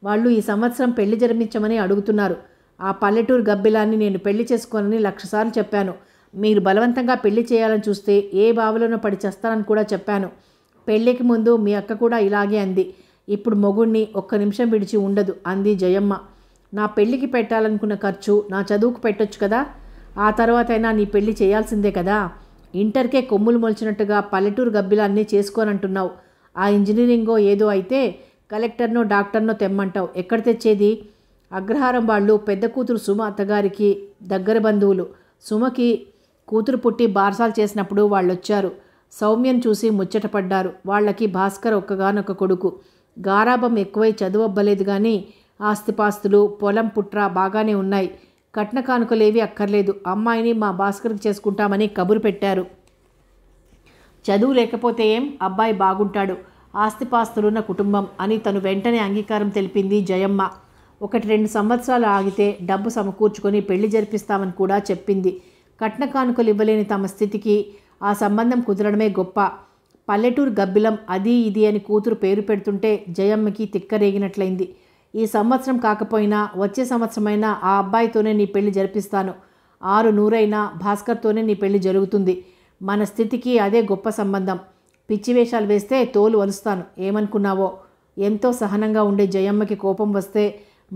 వాళ్ళు ఈ సంవత్సరం పెళ్లి జరిపించమని అడుగుతున్నారు ఆ పల్లెటూరు గబ్బిలాన్ని నేను పెళ్లి చేసుకోనని లక్షసార్లు చెప్పాను మీరు బలవంతంగా పెళ్లి చేయాలని చూస్తే ఏ బావలోనో పడి చేస్తానని కూడా చెప్పాను పెళ్ళికి ముందు మీ అక్క కూడా ఇలాగే అంది ఇప్పుడు మొగుణ్ణి ఒక్క నిమిషం విడిచి ఉండదు అంది జయమ్మ నా పెళ్ళికి పెట్టాలనుకున్న ఖర్చు నా చదువుకు పెట్టొచ్చు కదా ఆ తర్వాతైనా నీ పెళ్ళి చేయాల్సిందే కదా ఇంటర్కే కొమ్ములు మొలిచినట్టుగా పల్లెటూరు గబ్బిలాన్ని చేసుకోనంటున్నావు ఆ ఇంజనీరింగో ఏదో అయితే కలెక్టర్నో డాక్టర్నో తెమ్మంటావు ఎక్కడ తెచ్చేది అగ్రహారం వాళ్ళు పెద్ద కూతురు సుమ అత్తగారికి దగ్గర బంధువులు సుమకి కూతురు పుట్టి బార్సాలు చేసినప్పుడు వాళ్ళు వచ్చారు సౌమ్యం చూసి ముచ్చటపడ్డారు వాళ్ళకి భాస్కర్ ఒక్కగానొక్క కొడుకు గారాభం ఎక్కువై చదువబ్బలేదు కానీ ఆస్తిపాస్తులు పొలం పుట్ర బాగానే ఉన్నాయి కట్న కానుకలేవి అక్కర్లేదు అమ్మాయిని మా భాస్కర్కి చేసుకుంటామని కబురు పెట్టారు చదువు లేకపోతే ఏం అబ్బాయి బాగుంటాడు ఆస్తిపాస్తులున్న కుటుంబం అని తను వెంటనే అంగీకారం తెలిపింది జయమ్మ ఒకటి రెండు సంవత్సరాలు ఆగితే డబ్బు సమకూర్చుకొని పెళ్లి జరిపిస్తామని కూడా చెప్పింది కట్న కానుకలు ఇవ్వలేని తమ స్థితికి ఆ సంబంధం కుదరడమే గొప్ప పల్లెటూరు గబ్బిలం అది ఇది అని కూతురు పేరు పెడుతుంటే జయమ్మకి తిక్కరేగినట్లయింది ఈ సంవత్సరం కాకపోయినా వచ్చే సంవత్సరమైనా ఆ అబ్బాయితోనే నీ పెళ్లి జరిపిస్తాను ఆరు నూరైనా భాస్కర్తోనే నీ పెళ్లి జరుగుతుంది మన స్థితికి అదే గొప్ప సంబంధం పిచ్చి వేషాలు వేస్తే తోలు వలుస్తాను ఏమనుకున్నావో ఎంతో సహనంగా ఉండే జయమ్మకి కోపం వస్తే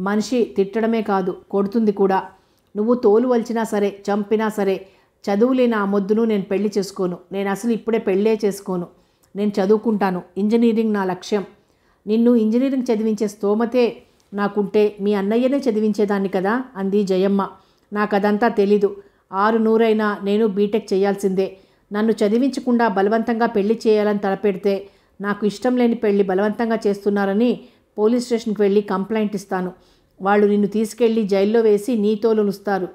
మనిషి తిట్టడమే కాదు కొడుతుంది కూడా నువ్వు తోలు వలిచినా సరే చంపినా సరే చదువులేని ఆ మొద్దును నేను పెళ్లి చేసుకోను నేను అసలు ఇప్పుడే పెళ్ళే చేసుకోను నేను చదువుకుంటాను ఇంజనీరింగ్ నా లక్ష్యం నిన్ను ఇంజనీరింగ్ చదివించే స్తోమతే నాకుంటే మీ అన్నయ్యనే చదివించేదాన్ని కదా అంది జయమ్మ నాకు అదంతా తెలీదు ఆరు నూరైనా నేను బీటెక్ చేయాల్సిందే నన్ను చదివించకుండా బలవంతంగా పెళ్లి చేయాలని తలపెడితే నాకు ఇష్టం లేని పెళ్లి బలవంతంగా చేస్తున్నారని పోలీస్ స్టేషన్కి వెళ్ళి కంప్లైంట్ ఇస్తాను వాళ్ళు నిన్ను తీసుకెళ్ళి జైల్లో వేసి నీతోలునుస్తారు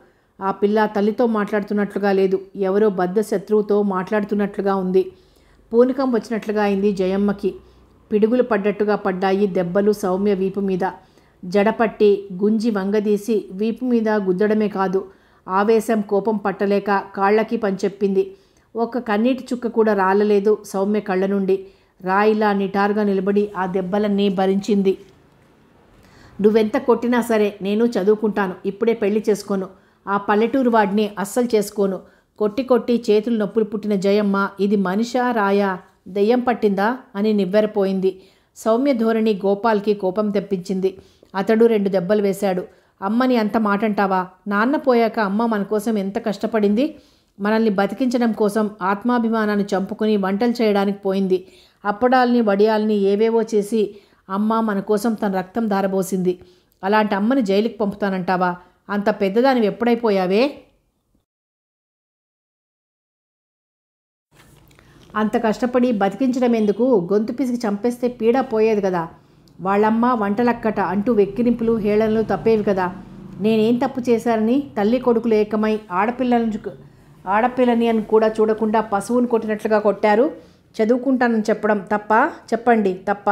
ఆ పిల్ల తల్లితో మాట్లాడుతున్నట్లుగా లేదు ఎవరో బద్ధ శత్రువుతో మాట్లాడుతున్నట్లుగా ఉంది పూనికం వచ్చినట్లుగా అయింది జయమ్మకి పిడుగులు పడ్డట్టుగా పడ్డాయి దెబ్బలు సౌమ్య వీపు మీద జడపట్టి గుంజి వంగదీసి వీపు మీద గుద్దడమే కాదు ఆవేశం కోపం పట్టలేక కాళ్ళకి పనిచెప్పింది ఒక్క కన్నీటి చుక్క కూడా రాలలేదు సౌమ్య కళ్ళ నుండి రాయిలా నిటారుగా నిలబడి ఆ దెబ్బలన్నీ భరించింది నువ్వెంత కొట్టినా సరే నేను చదువుకుంటాను ఇప్పుడే పెళ్లి చేసుకోను ఆ పల్లెటూరు వాడిని అస్సలు చేసుకోను కొట్టి కొట్టి చేతులు నొప్పులు పుట్టిన జయమ్మ ఇది మనిషా రాయా దెయ్యం పట్టిందా అని నివ్వెరపోయింది సౌమ్య ధోరణి గోపాల్కి కోపం తెప్పించింది అతడు రెండు దెబ్బలు వేశాడు అమ్మని అంత మాటంటావా నాన్న పోయాక అమ్మ మన కోసం ఎంత కష్టపడింది మనల్ని బతికించడం కోసం ఆత్మాభిమానాన్ని చంపుకుని వంటలు చేయడానికి పోయింది అప్పడాల్ని వడియాల్ని ఏవేవో చేసి అమ్మ మన కోసం తన రక్తం ధారబోసింది అలాంటి అమ్మని జైలుకి పంపుతానంటావా అంత పెద్దదానివి ఎప్పుడైపోయావే అంత కష్టపడి బతికించడం ఎందుకు గొంతు పిసికి చంపేస్తే పీడ పోయేది కదా వాళ్ళమ్మ వంటలక్కట అంటూ వెక్కిరింపులు హేళనలు తప్పేవి కదా నేనేం తప్పు చేశానని తల్లి కొడుకులు ఏకమై ఆడపిల్లని ఆడపిల్లని అని కూడా చూడకుండా పశువును కొట్టినట్లుగా కొట్టారు చదువుకుంటానని చెప్పడం తప్ప చెప్పండి తప్ప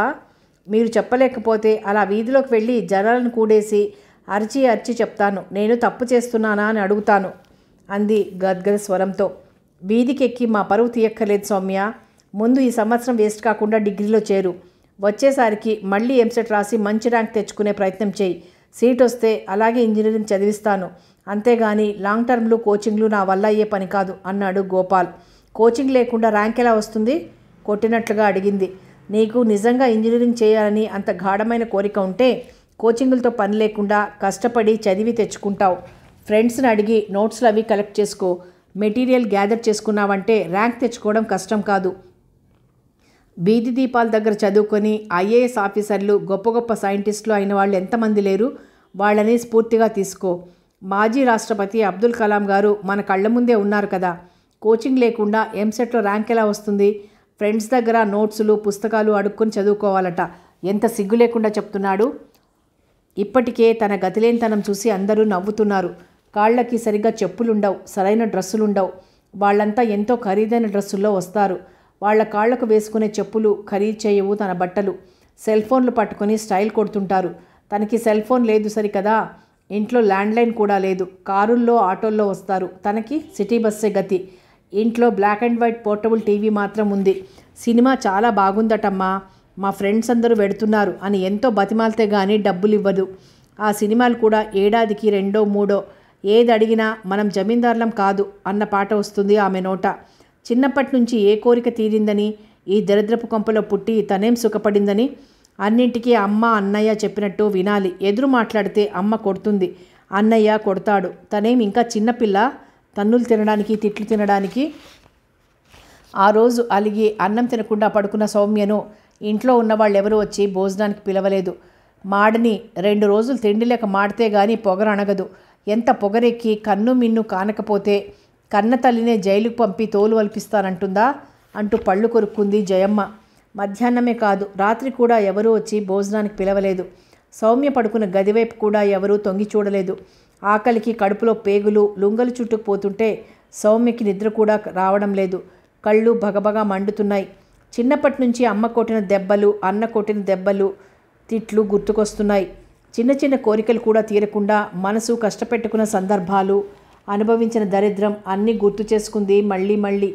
మీరు చెప్పలేకపోతే అలా వీధిలోకి వెళ్ళి జనాలను కూడేసి అరిచి అరిచి చెప్తాను నేను తప్పు చేస్తున్నానా అని అడుగుతాను అంది గద్గద స్వరంతో వీధికెక్కి మా పరువు తీయక్కర్లేదు సౌమ్య ముందు ఈ సంవత్సరం వేస్ట్ కాకుండా డిగ్రీలో చేరు వచ్చేసరికి మళ్ళీ ఎంసెట్ రాసి మంచి ర్యాంక్ తెచ్చుకునే ప్రయత్నం చేయి సీట్ వస్తే అలాగే ఇంజనీరింగ్ చదివిస్తాను అంతేగాని లాంగ్ టర్మ్లు కోచింగ్లు నా వల్ల అయ్యే పని కాదు అన్నాడు గోపాల్ కోచింగ్ లేకుండా ర్యాంక్ ఎలా వస్తుంది కొట్టినట్లుగా అడిగింది నీకు నిజంగా ఇంజనీరింగ్ చేయాలని అంత గాఢమైన కోరిక ఉంటే కోచింగులతో పని లేకుండా కష్టపడి చదివి తెచ్చుకుంటావు ఫ్రెండ్స్ని అడిగి నోట్స్లు అవి కలెక్ట్ చేసుకో మెటీరియల్ గ్యాదర్ చేసుకున్నావంటే ర్యాంక్ తెచ్చుకోవడం కష్టం కాదు బీది దీపాల దగ్గర చదువుకొని ఐఏఎస్ ఆఫీసర్లు గొప్ప గొప్ప సైంటిస్టులు అయిన వాళ్ళు ఎంతమంది లేరు వాళ్ళని స్ఫూర్తిగా తీసుకో మాజీ రాష్ట్రపతి అబ్దుల్ కలాం గారు మన కళ్ళ ముందే ఉన్నారు కదా కోచింగ్ లేకుండా ఎంసెట్లో ర్యాంక్ ఎలా వస్తుంది ఫ్రెండ్స్ దగ్గర నోట్సులు పుస్తకాలు అడుక్కొని చదువుకోవాలట ఎంత సిగ్గు లేకుండా చెప్తున్నాడు ఇప్పటికే తన గతిలేనితనం చూసి అందరూ నవ్వుతున్నారు కాళ్ళకి సరిగా చెప్పులుండవు సరైన డ్రెస్సులుండవు వాళ్ళంతా ఎంతో ఖరీదైన డ్రెస్సుల్లో వస్తారు వాళ్ళ కాళ్లకు వేసుకునే చెప్పులు ఖరీదు చేయవు తన బట్టలు సెల్ ఫోన్లు పట్టుకొని స్టైల్ కొడుతుంటారు తనకి సెల్ ఫోన్ లేదు సరికదా ఇంట్లో ల్యాండ్లైన్ కూడా లేదు కారుల్లో ఆటోల్లో వస్తారు తనకి సిటీ బస్సే గతి ఇంట్లో black and white portable TV మాత్రం ఉంది సినిమా చాలా బాగుందటమ్మా మా ఫ్రెండ్స్ అందరూ పెడుతున్నారు అని ఎంతో బతిమాలితే కానీ డబ్బులు ఇవ్వదు ఆ సినిమాలు కూడా ఏడాదికి రెండో మూడో ఏది అడిగినా మనం జమీందారులం కాదు అన్న పాట వస్తుంది ఆమె నోట చిన్నప్పటి నుంచి ఏ కోరిక తీరిందని ఈ దరిద్రపు కొంపలో పుట్టి తనేం సుఖపడిందని అన్నింటికీ అమ్మ అన్నయ్య చెప్పినట్టు వినాలి ఎదురు మాట్లాడితే అమ్మ కొడుతుంది అన్నయ్య కొడతాడు తనేం ఇంకా చిన్నపిల్ల తన్నులు తినడానికి తిట్లు తినడానికి ఆ రోజు అలిగి అన్నం తినకుండా పడుకున్న సౌమ్యను ఇంట్లో ఉన్నవాళ్ళు ఎవరు వచ్చి భోజనానికి పిలవలేదు మాడని రెండు రోజులు తిండి లేక మాడితే పొగర అనగదు ఎంత పొగరెక్కి కన్ను మిన్ను కానకపోతే కన్న తల్లినే జైలుకు పంపి తోలు వల్పిస్తానంటుందా అంటూ పళ్ళు కొరుక్కుంది జయమ్మ మధ్యాహ్నమే కాదు రాత్రి కూడా ఎవరూ వచ్చి భోజనానికి పిలవలేదు సౌమ్య పడుకున్న గదివైపు కూడా ఎవరూ తొంగి చూడలేదు ఆకలికి కడుపులో పేగులు లుంగలు చుట్టుకుపోతుంటే సౌమ్యకి నిద్ర కూడా రావడం లేదు కళ్ళు భగభగా మండుతున్నాయి చిన్నప్పటి నుంచి అమ్మ కొట్టిన దెబ్బలు అన్న కొట్టిన దెబ్బలు తిట్లు గుర్తుకొస్తున్నాయి చిన్న చిన్న కోరికలు కూడా తీరకుండా మనసు కష్టపెట్టుకున్న సందర్భాలు అనుభవించిన దరిద్రం అన్నీ గుర్తు చేసుకుంది మళ్ళీ మళ్ళీ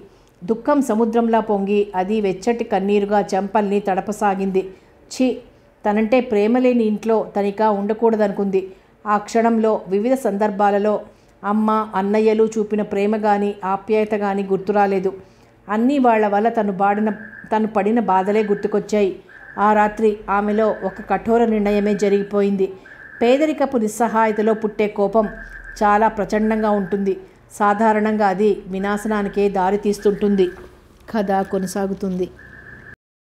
దుఃఖం సముద్రంలా పొంగి అది వెచ్చటి కన్నీరుగా చెంపల్ని తడపసాగింది ఛి తనంటే ప్రేమ లేని ఇంట్లో తనిక ఉండకూడదనుకుంది ఆ క్షణంలో వివిధ సందర్భాలలో అమ్మ అన్నయ్యలు చూపిన ప్రేమ కానీ ఆప్యాయత కానీ గుర్తురాలేదు అన్నీ వాళ్ల వల్ల తను బాడిన తను పడిన బాధలే గుర్తుకొచ్చాయి ఆ రాత్రి ఆమెలో ఒక కఠోర నిర్ణయమే జరిగిపోయింది పేదరికపు నిస్సహాయతలో పుట్టే కోపం చాలా ప్రచండంగా ఉంటుంది సాధారణంగా అది వినాశనానికే దారితీస్తుంటుంది కథ కొనసాగుతుంది